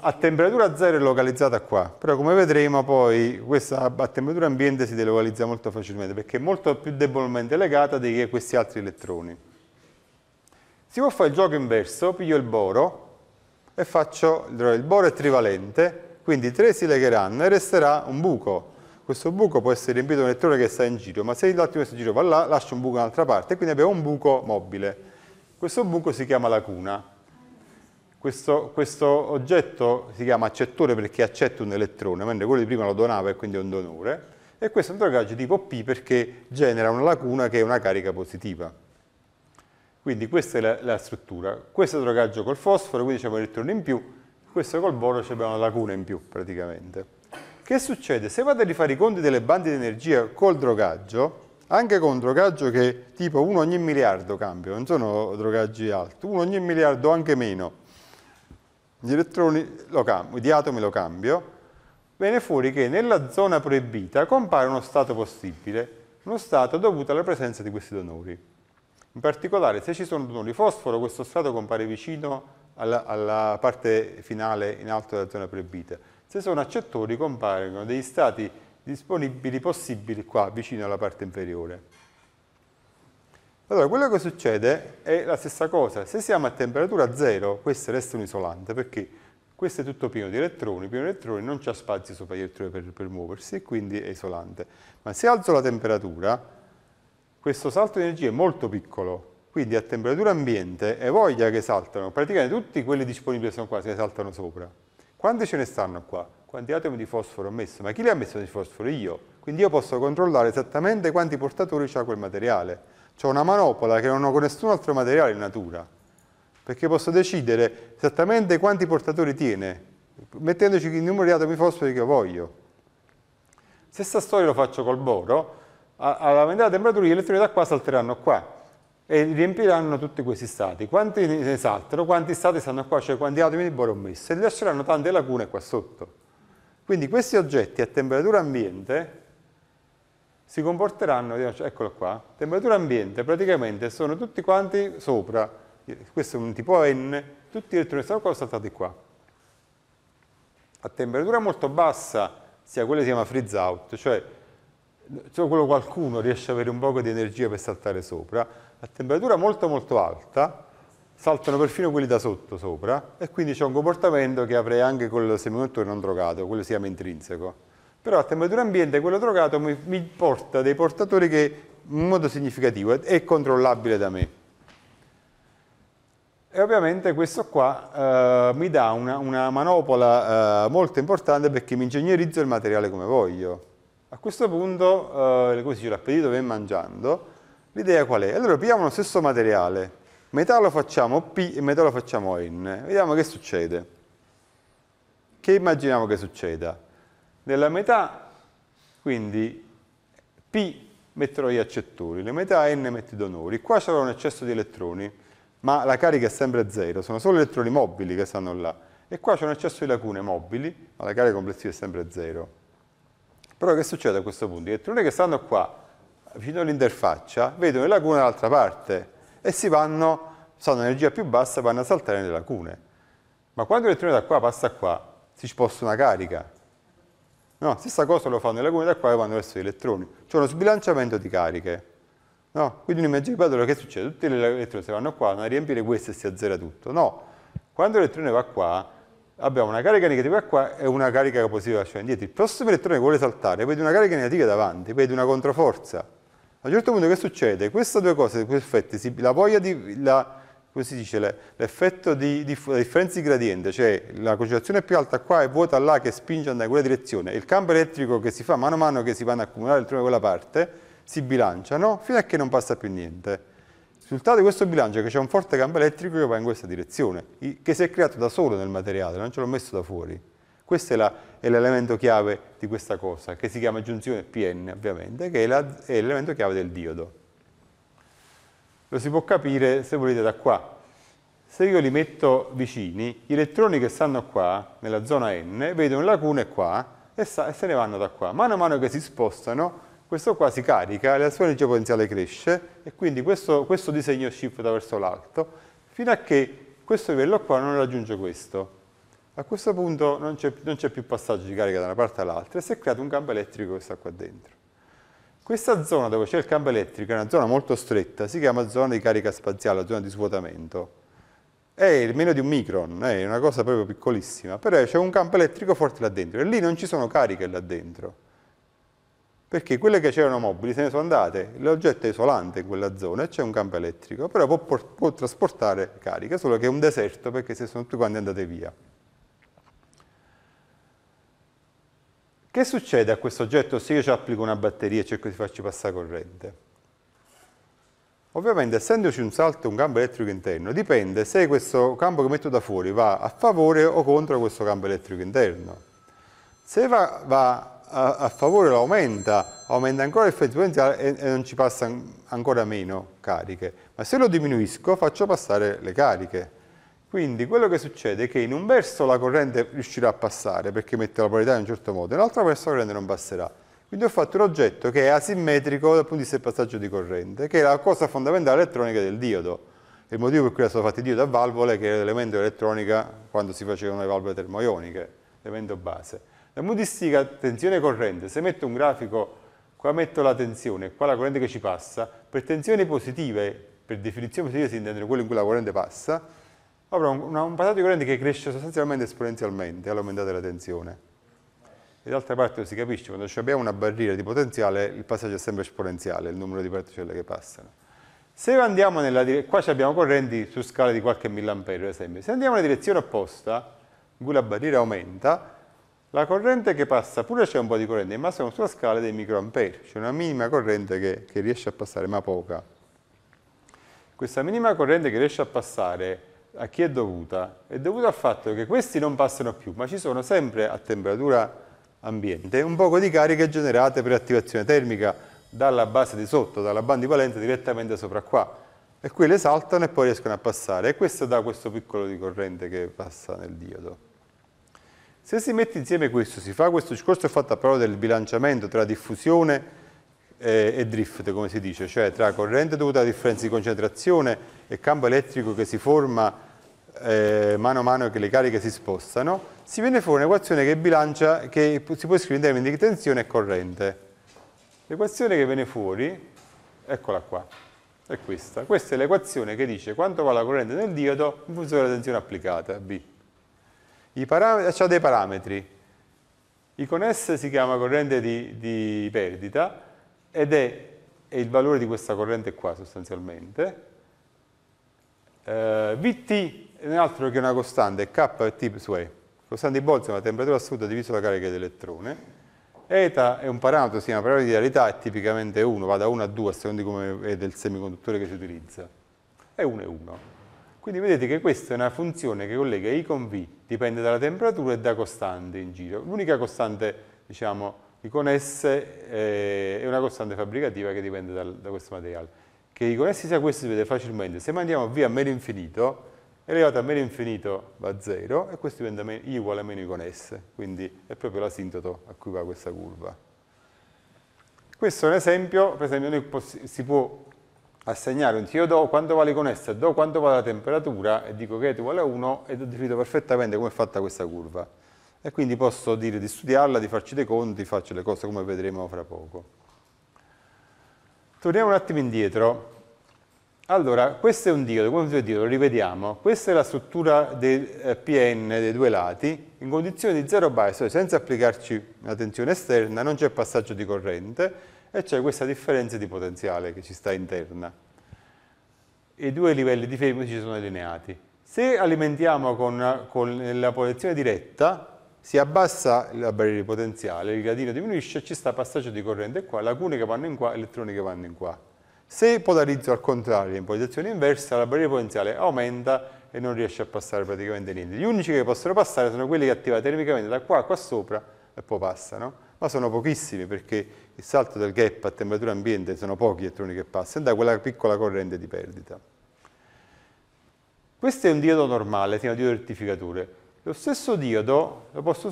A temperatura zero è localizzata qua, però come vedremo poi questa a temperatura ambiente si delocalizza molto facilmente perché è molto più debolmente legata di questi altri elettroni. Si può fare il gioco inverso, piglio il boro e faccio, il boro è trivalente, quindi tre si legheranno e resterà un buco. Questo buco può essere riempito da un elettrone che sta in giro, ma se l'attimo questo giro va là, lascio un buco da un'altra parte, e quindi abbiamo un buco mobile. Questo buco si chiama lacuna. Questo, questo, oggetto si chiama accettore perché accetta un elettrone, mentre quello di prima lo donava e quindi è un donore, e questo è un drogaggio tipo P perché genera una lacuna che è una carica positiva. Quindi questa è la, la struttura. Questo è il drogaggio col fosforo, quindi c'è un elettrone in più, questo col boro c'è una lacuna in più praticamente. Che succede? Se vado a rifare i conti delle bande di energia col drogaggio, anche con un drogaggio che tipo 1 ogni miliardo cambio, non sono drogaggi alti, 1 ogni miliardo anche meno, gli elettroni cambio, di atomi lo cambio, viene fuori che nella zona proibita compare uno stato possibile, uno stato dovuto alla presenza di questi donori. In particolare, se ci sono tonuli fosforo, questo strato compare vicino alla, alla parte finale in alto della zona proibita. Se sono accettori, compaiono degli strati disponibili possibili qua, vicino alla parte inferiore. Allora, quello che succede è la stessa cosa. Se siamo a temperatura zero, questo resta un isolante, perché questo è tutto pieno di elettroni, pieno di elettroni non c'è spazio sopra gli elettroni per, per muoversi, quindi è isolante. Ma se alzo la temperatura, questo salto di energia è molto piccolo, quindi a temperatura ambiente è voglia che saltano, praticamente tutti quelli disponibili sono qua, se ne saltano sopra. Quanti ce ne stanno qua? Quanti atomi di fosforo ho messo? Ma chi li ha messo di fosforo? Io. Quindi io posso controllare esattamente quanti portatori ha quel materiale. Ho una manopola che non ho con nessun altro materiale in natura, perché posso decidere esattamente quanti portatori tiene, mettendoci il numero di atomi fosfori che voglio. Stessa storia lo faccio col boro, alla metà la temperatura gli elettroni d'acqua salteranno qua e riempiranno tutti questi stati. Quanti ne saltano? Quanti stati stanno qua? Cioè quanti atomi di boro ho messo? E lasceranno tante lacune qua sotto. Quindi questi oggetti a temperatura ambiente si comporteranno, eccolo qua, temperatura ambiente praticamente sono tutti quanti sopra, questo è un tipo N, tutti gli elettroni sono qua saltati qua. A temperatura molto bassa sia ha quello che si chiama freeze out, cioè solo quello qualcuno riesce ad avere un poco di energia per saltare sopra, a temperatura molto molto alta saltano perfino quelli da sotto sopra e quindi c'è un comportamento che avrei anche col semiconduttore non drogato, quello si chiama intrinseco. Però a temperatura ambiente quello drogato mi, mi porta dei portatori che in modo significativo è controllabile da me. E ovviamente questo qua eh, mi dà una, una manopola eh, molto importante perché mi ingegnerizzo il materiale come voglio. A questo punto, eh, come si dice, l'appetito viene mangiando, l'idea qual è? Allora prendiamo lo stesso materiale, metà lo facciamo P e metà lo facciamo N, vediamo che succede. Che immaginiamo che succeda? Nella metà, quindi P metterò gli accettori, le metà N metto i donori, qua c'è un eccesso di elettroni, ma la carica è sempre zero, sono solo elettroni mobili che stanno là, e qua c'è un eccesso di lacune mobili, ma la carica complessiva è sempre zero. Però che succede a questo punto? Che i elettroni che stanno qua, vicino all'interfaccia, vedono le lacune dall'altra parte e si vanno, sono energia più bassa, vanno a saltare nelle lacune. Ma quando l'elettrone da qua passa qua, si sposta una carica. No, stessa cosa lo fanno le lacune da qua e vanno verso gli elettroni. C'è uno sbilanciamento di cariche. No? Quindi un immaginipatolo che succede? Tutti gli elettroni se vanno qua, vanno a riempire questo e si azzera tutto. No, quando l'elettrone va qua, abbiamo una carica negativa qua e una carica positiva cioè indietro. Il prossimo elettrone vuole saltare vede una carica negativa davanti, vede una controforza. A un certo punto che succede? Queste due cose, questi effetti, la voglia di... La, si dice l'effetto di, di, la differenza di gradiente, cioè la concentrazione più alta qua e vuota là che spinge andare in quella direzione, e il campo elettrico che si fa mano a mano che si vanno ad accumulare elettroni da quella parte, si bilanciano fino a che non passa più niente. Risultato di questo bilancio è che c'è un forte campo elettrico che va in questa direzione, che si è creato da solo nel materiale, non ce l'ho messo da fuori. Questo è, l'elemento chiave di questa cosa, che si chiama giunzione PN ovviamente, che è l'elemento chiave del diodo. Lo si può capire, se volete, da qua. Se io li metto vicini, gli elettroni che stanno qua, nella zona N, vedono lacune qua e se ne vanno da qua. Mano a mano che si spostano, questo qua si carica, la sua energia potenziale cresce e quindi questo, questo disegno shifta verso l'alto fino a che questo livello qua non raggiunge questo. A questo punto non c'è più passaggio di carica da una parte all'altra e si è creato un campo elettrico che sta qua dentro. Questa zona dove c'è il campo elettrico è una zona molto stretta, si chiama zona di carica spaziale, zona di svuotamento. È meno di un micron, è una cosa proprio piccolissima, però c'è un campo elettrico forte là dentro e lì non ci sono cariche là dentro perché quelle che c'erano mobili se ne sono andate, l'oggetto è isolante in quella zona e c'è un campo elettrico, però può, può, trasportare carica, solo che è un deserto perché se sono tutti quanti andate via. Che succede a questo oggetto se io ci applico una batteria e cerco di farci passare corrente? Ovviamente essendoci un salto, un campo elettrico interno, dipende se questo campo che metto da fuori va a favore o contro questo campo elettrico interno. Se va, va a, a favore lo aumenta, aumenta ancora l'esponenziale e, e non ci passa ancora meno cariche, ma se lo diminuisco faccio passare le cariche. Quindi quello che succede è che in un verso la corrente riuscirà a passare perché mette la polarità in un certo modo, in un altro verso la corrente non passerà. Quindi ho fatto un oggetto che è asimmetrico dal punto di vista del passaggio di corrente, che è la cosa fondamentale elettronica del diodo. Il motivo per cui sono fatti diodo a valvole, che era l'elemento elettronica quando si facevano le valvole termoioniche, l'elemento base. La moodistica tensione corrente, se metto un grafico, qua metto la tensione, qua la corrente che ci passa, per tensioni positive, per definizione positiva si intendono quelle in cui la corrente passa, avrò un, un passaggio di corrente che cresce sostanzialmente esponenzialmente all'aumentare della tensione. E d'altra parte lo si capisce, quando abbiamo una barriera di potenziale, il passaggio è sempre esponenziale, il numero di particelle che passano. Se andiamo nella direzione, qua abbiamo correnti su scala di qualche milliampere, ad esempio, se andiamo nella direzione opposta, in cui la barriera aumenta, la corrente che passa, pure c'è un po' di corrente, ma siamo sulla scala dei microampere, c'è una minima corrente che, che riesce a passare, ma poca. Questa minima corrente che riesce a passare a chi è dovuta? È dovuta al fatto che questi non passano più, ma ci sono sempre a temperatura ambiente un poco di cariche generate per attivazione termica dalla base di sotto, dalla banda di valenza direttamente sopra qua. E quelle saltano e poi riescono a passare. E questo dà questo piccolo di corrente che passa nel diodo. Se si mette insieme questo, si fa questo discorso fatto a prova del bilanciamento tra diffusione eh, e drift, come si dice, cioè tra corrente dovuta alla differenza di concentrazione e campo elettrico che si forma eh, mano a mano che le cariche si spostano, si viene fuori un'equazione che bilancia, che si può scrivere in termini di tensione e corrente. L'equazione che viene fuori, eccola qua, è questa. Questa è l'equazione che dice quanto va la corrente nel diodo in funzione della tensione applicata, B ha dei parametri. I con S si chiama corrente di, di perdita ed è, è, il valore di questa corrente qua sostanzialmente. Eh, Vt è altro che una costante, è Kt su E, costante di Boltzmann, la temperatura assoluta diviso la carica dell'elettrone. Eta è un parametro, si chiama parametro di idealità, è tipicamente 1, va da 1 a 2 a seconda di come è del semiconduttore che si utilizza. È 1 e 1. Quindi vedete che questa è una funzione che collega I con V, dipende dalla temperatura e da costante in giro. L'unica costante, diciamo, I con S eh, è una costante fabbricativa che dipende dal, da questo materiale. Che I con S sia questo si vede facilmente. Se mandiamo V a meno infinito, elevato a meno infinito va 0 e questo diventa I uguale a meno I con S. Quindi è proprio l'asintoto a cui va questa curva. Questo è un esempio, per esempio noi si può assegnare un tiro do, quanto vale con essa, do quanto vale la temperatura e dico che e uguale a 1 ed ho definito perfettamente come è fatta questa curva. E quindi posso dire di studiarla, di farci dei conti, faccio le cose come vedremo fra poco. Torniamo un attimo indietro. Allora, questo è un diodo, come vi un diodo, lo rivediamo. Questa è la struttura del eh, PN dei due lati, in condizioni di 0 bias, cioè senza applicarci una tensione esterna, non c'è passaggio di corrente, e c'è questa differenza di potenziale che ci sta interna. I due livelli di fermi ci sono allineati. Se alimentiamo con, con la posizione diretta, si abbassa la barriera di potenziale, il gradino diminuisce, ci sta passaggio di corrente qua, lacune che vanno in qua, elettroni che vanno in qua. Se polarizzo al contrario, in posizione inversa, la barriera di potenziale aumenta e non riesce a passare praticamente niente. Gli unici che possono passare sono quelli che attiva termicamente da qua a qua sopra e poi passano ma sono pochissimi perché il salto del gap a temperatura ambiente sono pochi gli elettroni che passano e da quella piccola corrente di perdita. Questo è un diodo normale, si chiama diodo rettificatore. Lo stesso diodo lo posso,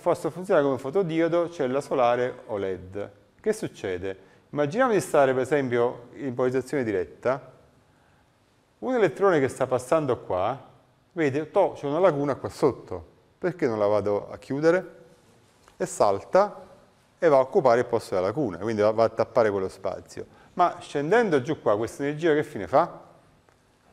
posso funzionare come fotodiodo, cella solare o LED. Che succede? Immaginiamo di stare per esempio in polarizzazione diretta, un elettrone che sta passando qua, vede, c'è una laguna qua sotto, perché non la vado a chiudere? E salta e va a occupare il posto della lacuna, quindi va, a tappare quello spazio. Ma scendendo giù qua, questa energia che fine fa?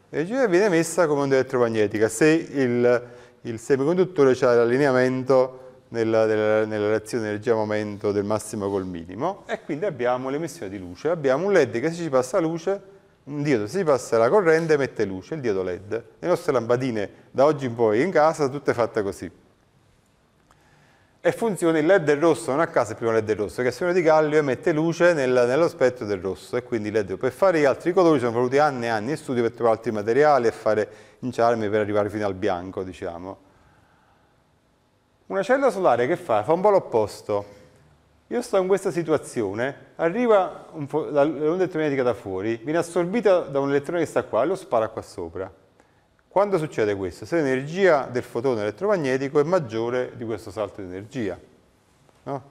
L'energia viene messa come onda elettromagnetica, se il, il semiconduttore ha l'allineamento nella, nella, nella, relazione energia-momento del massimo col minimo e quindi abbiamo l'emissione di luce. Abbiamo un LED che se ci passa luce, un diodo si passa la corrente e mette luce, il diodo LED. Le nostre lampadine da oggi in poi in casa sono tutte fatte così e funziona il led del rosso, non a caso il primo led del rosso, che è uno di gallio emette luce nel, nello spettro del rosso e quindi led. Per fare gli altri colori sono voluti anni e anni di studio per trovare altri materiali e fare inciarmi per arrivare fino al bianco, diciamo. Una cellula solare che fa? Fa un po' l'opposto. Io sto in questa situazione, arriva l'onda elettromagnetica da fuori, viene assorbita da un elettrone che sta qua e lo spara qua sopra. Quando succede questo? Se l'energia del fotone elettromagnetico è maggiore di questo salto di energia. No?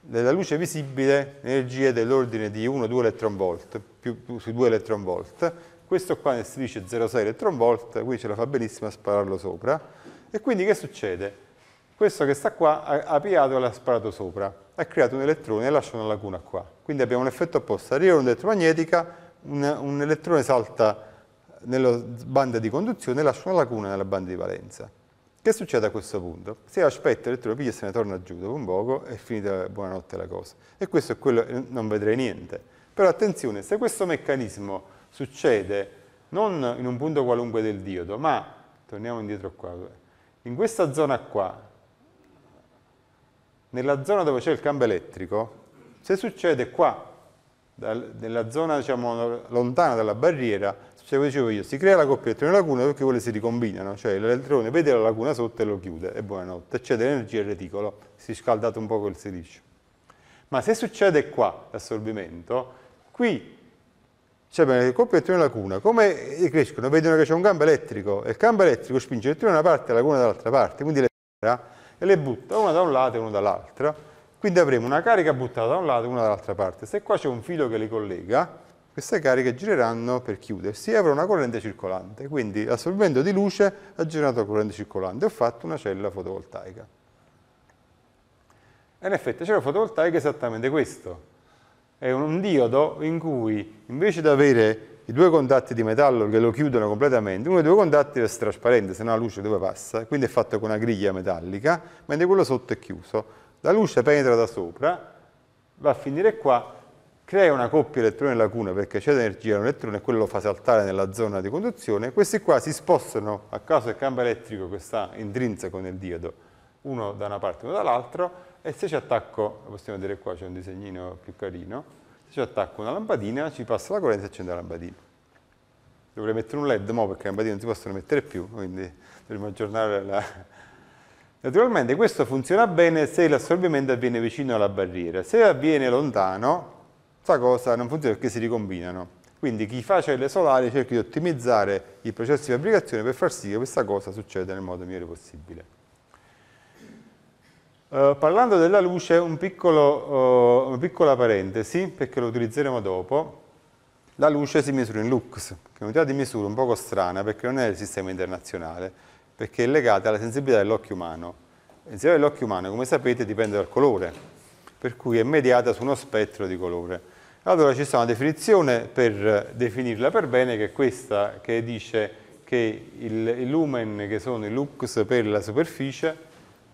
Nella luce visibile l'energia è dell'ordine di 1-2 electron volt, più, più, su 2 electron volt. Questo qua ne strisce 0,6 electron volt, qui ce la fa benissimo a spararlo sopra. E quindi che succede? Questo che sta qua ha, ha piato e l'ha sparato sopra, ha creato un elettrone e lascia una lacuna qua. Quindi abbiamo un effetto opposto, arriva un'elettromagnetica, un, un elettrone salta nella banda di conduzione lascia una lacuna nella banda di valenza. Che succede a questo punto? Se aspetta l'elettrone piglia e se ne torna giù dopo un poco e finita buonanotte la cosa. E questo è quello, che eh, non vedrei niente. Però attenzione, se questo meccanismo succede non in un punto qualunque del diodo, ma, torniamo indietro qua, eh, in questa zona qua, nella zona dove c'è il campo elettrico, se succede qua, dal, nella zona diciamo, lontana dalla barriera, cioè, come dicevo io, si crea la coppietta nella lacuna perché quelle si ricombinano, cioè l'elettrone vede la lacuna sotto e lo chiude, e buonanotte, c'è dell'energia al reticolo, si è scaldato un po' col silicio. Ma se succede qua l'assorbimento, qui c'è cioè, le coppiette nella lacuna, come crescono? Vedono che c'è un campo elettrico, e il campo elettrico spinge l'elettrone da una parte e la lacuna dall'altra parte, quindi le e le butta una da un lato e una dall'altra, Quindi avremo una carica buttata da un lato e una dall'altra parte. Se qua c'è un filo che le collega, queste cariche gireranno per chiudersi e avrò una corrente circolante, quindi assorbendo di luce ha generato la corrente circolante, ho fatto una cella fotovoltaica. E in effetti la cella fotovoltaica è esattamente questo, è un diodo in cui invece di avere i due contatti di metallo che lo chiudono completamente, uno dei due contatti è trasparente, se no la luce dove passa, quindi è fatto con una griglia metallica, mentre quello sotto è chiuso. La luce penetra da sopra, va a finire qua crea una coppia elettrone-lacuna perché c'è energia all'elettrone e quello lo fa saltare nella zona di conduzione, questi qua si spostano a causa del campo elettrico che sta intrinseco nel diodo, uno da una parte e uno dall'altra, e se ci attacco, possiamo vedere qua c'è un disegnino più carino, se ci attacco una lampadina ci passa la corrente e accende la lampadina. Dovrei mettere un LED mo perché le lampadine non si possono mettere più, quindi dovremmo aggiornare la, Naturalmente questo funziona bene se l'assorbimento avviene vicino alla barriera, se avviene lontano questa cosa non funziona perché si ricombinano. Quindi chi fa celle solari cerca di ottimizzare i processi di fabbricazione per far sì che questa cosa succeda nel modo migliore possibile. Eh, parlando della luce, un piccolo, eh, una piccola parentesi, perché lo utilizzeremo dopo, la luce si misura in lux, che è un'unità di misura un poco strana perché non è il sistema internazionale, perché è legata alla sensibilità dell'occhio umano. La sensibilità dell'occhio umano, come sapete, dipende dal colore, per cui è mediata su uno spettro di colore. Allora ci sta una definizione per eh, definirla per bene che è questa che dice che i lumen che sono i lux per la superficie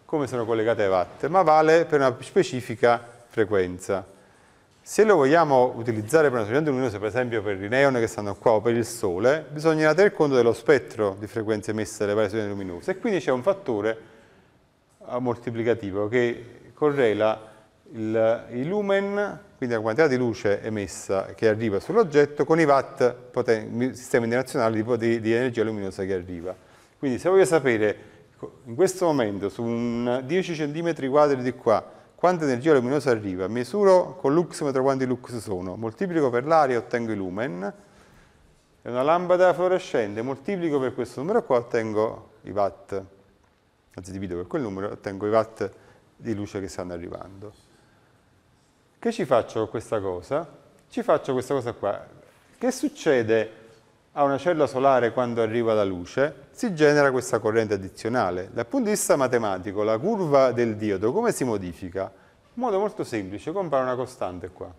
come sono collegate ai watt, ma vale per una specifica frequenza. Se lo vogliamo utilizzare per una sorgente luminosa, per esempio per i neon che stanno qua o per il sole, bisognerà tener conto dello spettro di frequenze emesse dalle varie sorgenti luminose e quindi c'è un fattore eh, moltiplicativo che correla il, i lumen, quindi la quantità di luce emessa che arriva sull'oggetto, con i watt, sistema internazionale di, di, di energia luminosa che arriva. Quindi se voglio sapere in questo momento su 10 cm quadri di qua quanta energia luminosa arriva, misuro con luxmetro quanti lux sono, moltiplico per l'aria e ottengo i lumen, è una lampada fluorescente, moltiplico per questo numero qua ottengo i watt, anzi divido per quel numero, ottengo i watt di luce che stanno arrivando. Che ci faccio con questa cosa? Ci faccio questa cosa qua. Che succede a una cellula solare quando arriva la luce? Si genera questa corrente addizionale. Dal punto di vista matematico, la curva del diodo come si modifica? In modo molto semplice, compare una costante qua.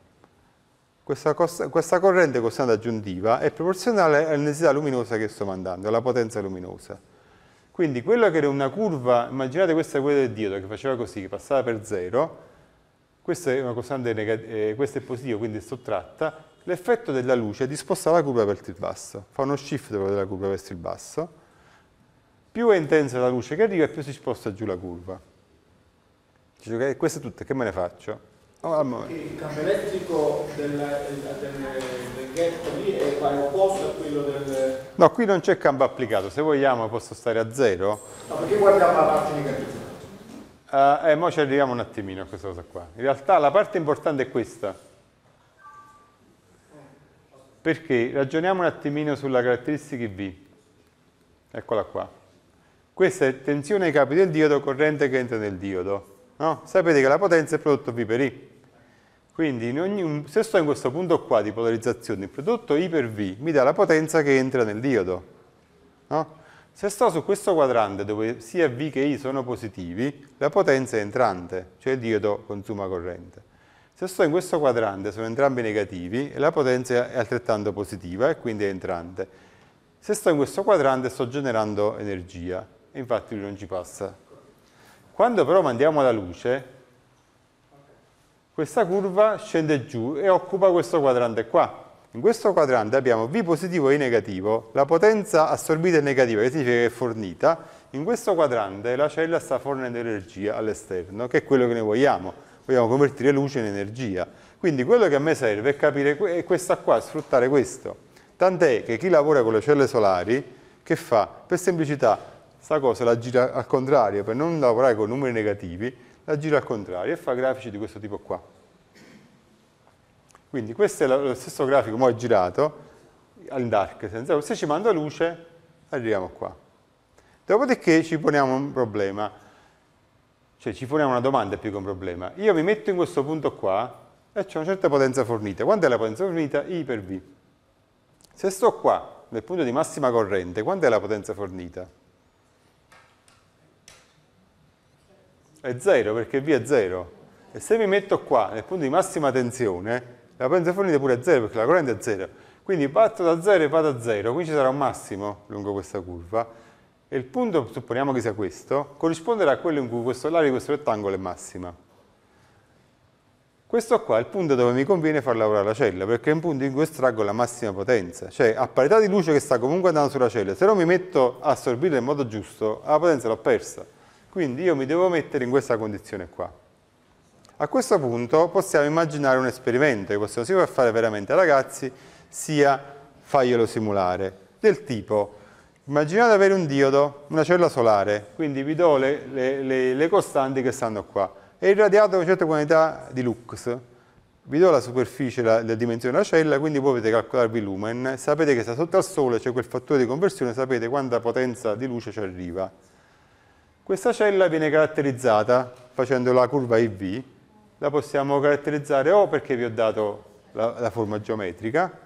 Questa, costa, questa corrente costante aggiuntiva è proporzionale all'intensità luminosa che sto mandando, alla potenza luminosa. Quindi quella che era una curva, immaginate questa è del diodo che faceva così, che passava per zero, questa è una costante eh, questa è positiva, quindi è sottratta, l'effetto della luce è di spostare la curva verso il basso, fa uno shift della curva verso il basso, più è intensa la luce che arriva, più si sposta giù la curva. Dice, ok, questa è tutta, che me ne faccio? Oh, il campo elettrico del, del, del, del ghetto lì è quale opposto a quello del... No, qui non c'è campo applicato, se vogliamo posso stare a zero. No, perché guardiamo la parte negativa? Uh, eh, e eh, mo ci arriviamo un attimino a questa cosa qua. In realtà la parte importante è questa. Perché? Ragioniamo un attimino sulla caratteristica V. Eccola qua. Questa è tensione ai capi del diodo, corrente che entra nel diodo. No? Sapete che la potenza è il prodotto V per I. Quindi ogni, se sto in questo punto qua di polarizzazione, il prodotto I per V mi dà la potenza che entra nel diodo. No? Se sto su questo quadrante dove sia V che I sono positivi, la potenza è entrante, cioè il diodo consuma corrente. Se sto in questo quadrante sono entrambi negativi, la potenza è altrettanto positiva e quindi è entrante. Se sto in questo quadrante sto generando energia, e infatti lui non ci passa. Quando però mandiamo la luce, questa curva scende giù e occupa questo quadrante qua, in questo quadrante abbiamo V positivo e I negativo, la potenza assorbita è negativa, che significa che è fornita. In questo quadrante la cella sta fornendo energia all'esterno, che è quello che noi vogliamo. Vogliamo convertire luce in energia. Quindi quello che a me serve è capire è questa qua, sfruttare questo. Tant'è che chi lavora con le cellule solari, che fa? Per semplicità, questa cosa la gira al contrario, per non lavorare con numeri negativi, la gira al contrario e fa grafici di questo tipo qua. Quindi questo è lo stesso grafico, ma è girato, in dark, senza, se ci manda luce arriviamo qua. Dopodiché ci poniamo un problema, cioè ci poniamo una domanda più che un problema. Io mi metto in questo punto qua e c'è una certa potenza fornita. è la potenza fornita? I per V. Se sto qua, nel punto di massima corrente, è la potenza fornita? È 0 perché V è 0. E se mi metto qua, nel punto di massima tensione, la potenza fornita pure è 0 perché la corrente è 0. Quindi parto da 0 e vado a 0, qui ci sarà un massimo lungo questa curva e il punto, supponiamo che sia questo, corrisponderà a quello in cui questo, l'area di questo rettangolo è massima. Questo qua è il punto dove mi conviene far lavorare la cella, perché è un punto in cui estraggo la massima potenza, cioè a parità di luce che sta comunque andando sulla cella, se non mi metto a assorbirla in modo giusto, la potenza l'ho persa. Quindi io mi devo mettere in questa condizione qua. A questo punto possiamo immaginare un esperimento che possiamo sia fare veramente ai ragazzi, sia farglielo simulare, del tipo immaginate avere un diodo, una cella solare, quindi vi do le, le, le, le costanti che stanno qua, è irradiato a una certa quantità di lux, vi do la superficie, la, la, dimensione della cella, quindi voi potete calcolarvi il lumen, sapete che se sotto al sole, c'è quel fattore di conversione, sapete quanta potenza di luce ci arriva. Questa cella viene caratterizzata facendo la curva IV, la possiamo caratterizzare o perché vi ho dato la, la forma geometrica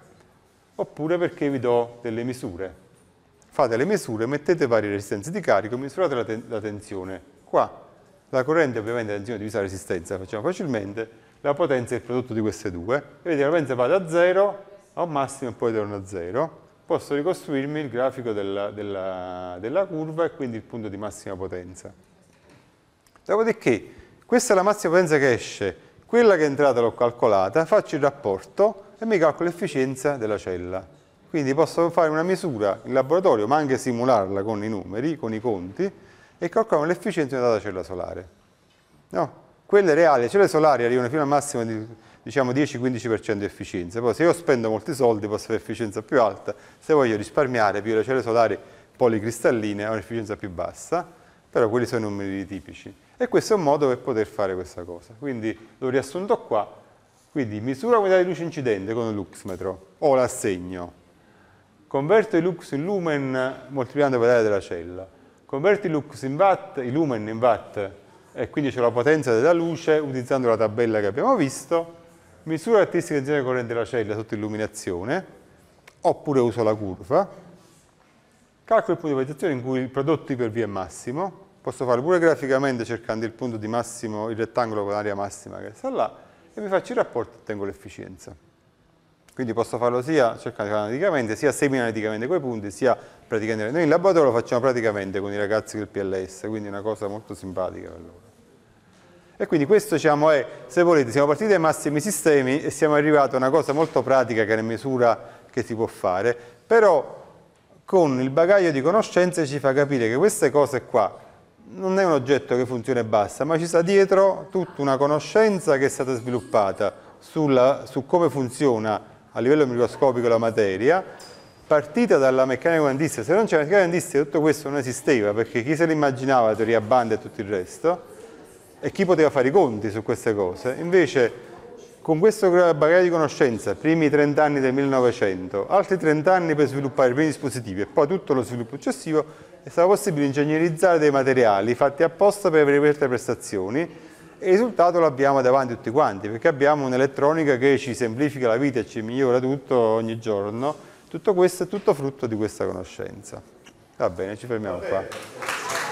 oppure perché vi do delle misure. Fate le misure, mettete varie resistenze di carico, misurate la, ten la tensione. Qua la corrente ovviamente è tensione divisa la resistenza, facciamo facilmente, la potenza è il prodotto di queste due. E vedete, la potenza va da 0 a un massimo e poi torna a 0. Posso ricostruirmi il grafico della, della, della curva e quindi il punto di massima potenza. Dopodiché questa è la massima potenza che esce, quella che è entrata l'ho calcolata, faccio il rapporto e mi calcolo l'efficienza della cella. Quindi posso fare una misura in laboratorio, ma anche simularla con i numeri, con i conti, e calcolare l'efficienza di una data cella solare. No? Quelle reali, le celle solari arrivano fino al massimo di diciamo 10-15% di efficienza. Poi se io spendo molti soldi posso avere efficienza più alta, se voglio risparmiare più le celle solari policristalline ho un'efficienza più bassa, però quelli sono i numeri tipici. E questo è un modo per poter fare questa cosa. Quindi lo riassunto qua. Quindi misura la quantità di luce incidente con un luxmetro o l'assegno. Converto i lux in lumen moltiplicando per l'area della cella. Converto i lux in watt, i lumen in watt e quindi c'è la potenza della luce utilizzando la tabella che abbiamo visto. Misura la testica di genere corrente della cella sotto illuminazione oppure uso la curva. Calcolo il punto di vegetazione in cui il prodotto iper V è massimo posso farlo pure graficamente cercando il punto di massimo, il rettangolo con l'area massima che sta là, e mi faccio il rapporto e ottengo l'efficienza. Quindi posso farlo sia cercando di farlo analiticamente, sia semi-analiticamente quei punti, sia praticamente. Noi in laboratorio lo facciamo praticamente con i ragazzi del PLS, quindi è una cosa molto simpatica per loro. E quindi questo diciamo, è, se volete, siamo partiti dai massimi sistemi e siamo arrivati a una cosa molto pratica che è una misura che si può fare, però con il bagaglio di conoscenze ci fa capire che queste cose qua non è un oggetto che funziona e basta, ma ci sta dietro tutta una conoscenza che è stata sviluppata sulla, su come funziona a livello microscopico la materia, partita dalla meccanica quantistica. Se non c'era la meccanica quantistica tutto questo non esisteva, perché chi se l'immaginava la teoria banda e tutto il resto, e chi poteva fare i conti su queste cose. Invece, con questo bagaglio di conoscenza, primi 30 anni del 1900, altri 30 anni per sviluppare i primi dispositivi e poi tutto lo sviluppo successivo, è stato possibile ingegnerizzare dei materiali fatti apposta per avere queste prestazioni e il risultato lo abbiamo davanti tutti quanti perché abbiamo un'elettronica che ci semplifica la vita e ci migliora tutto ogni giorno. Tutto questo è tutto frutto di questa conoscenza. Va bene, ci fermiamo qua.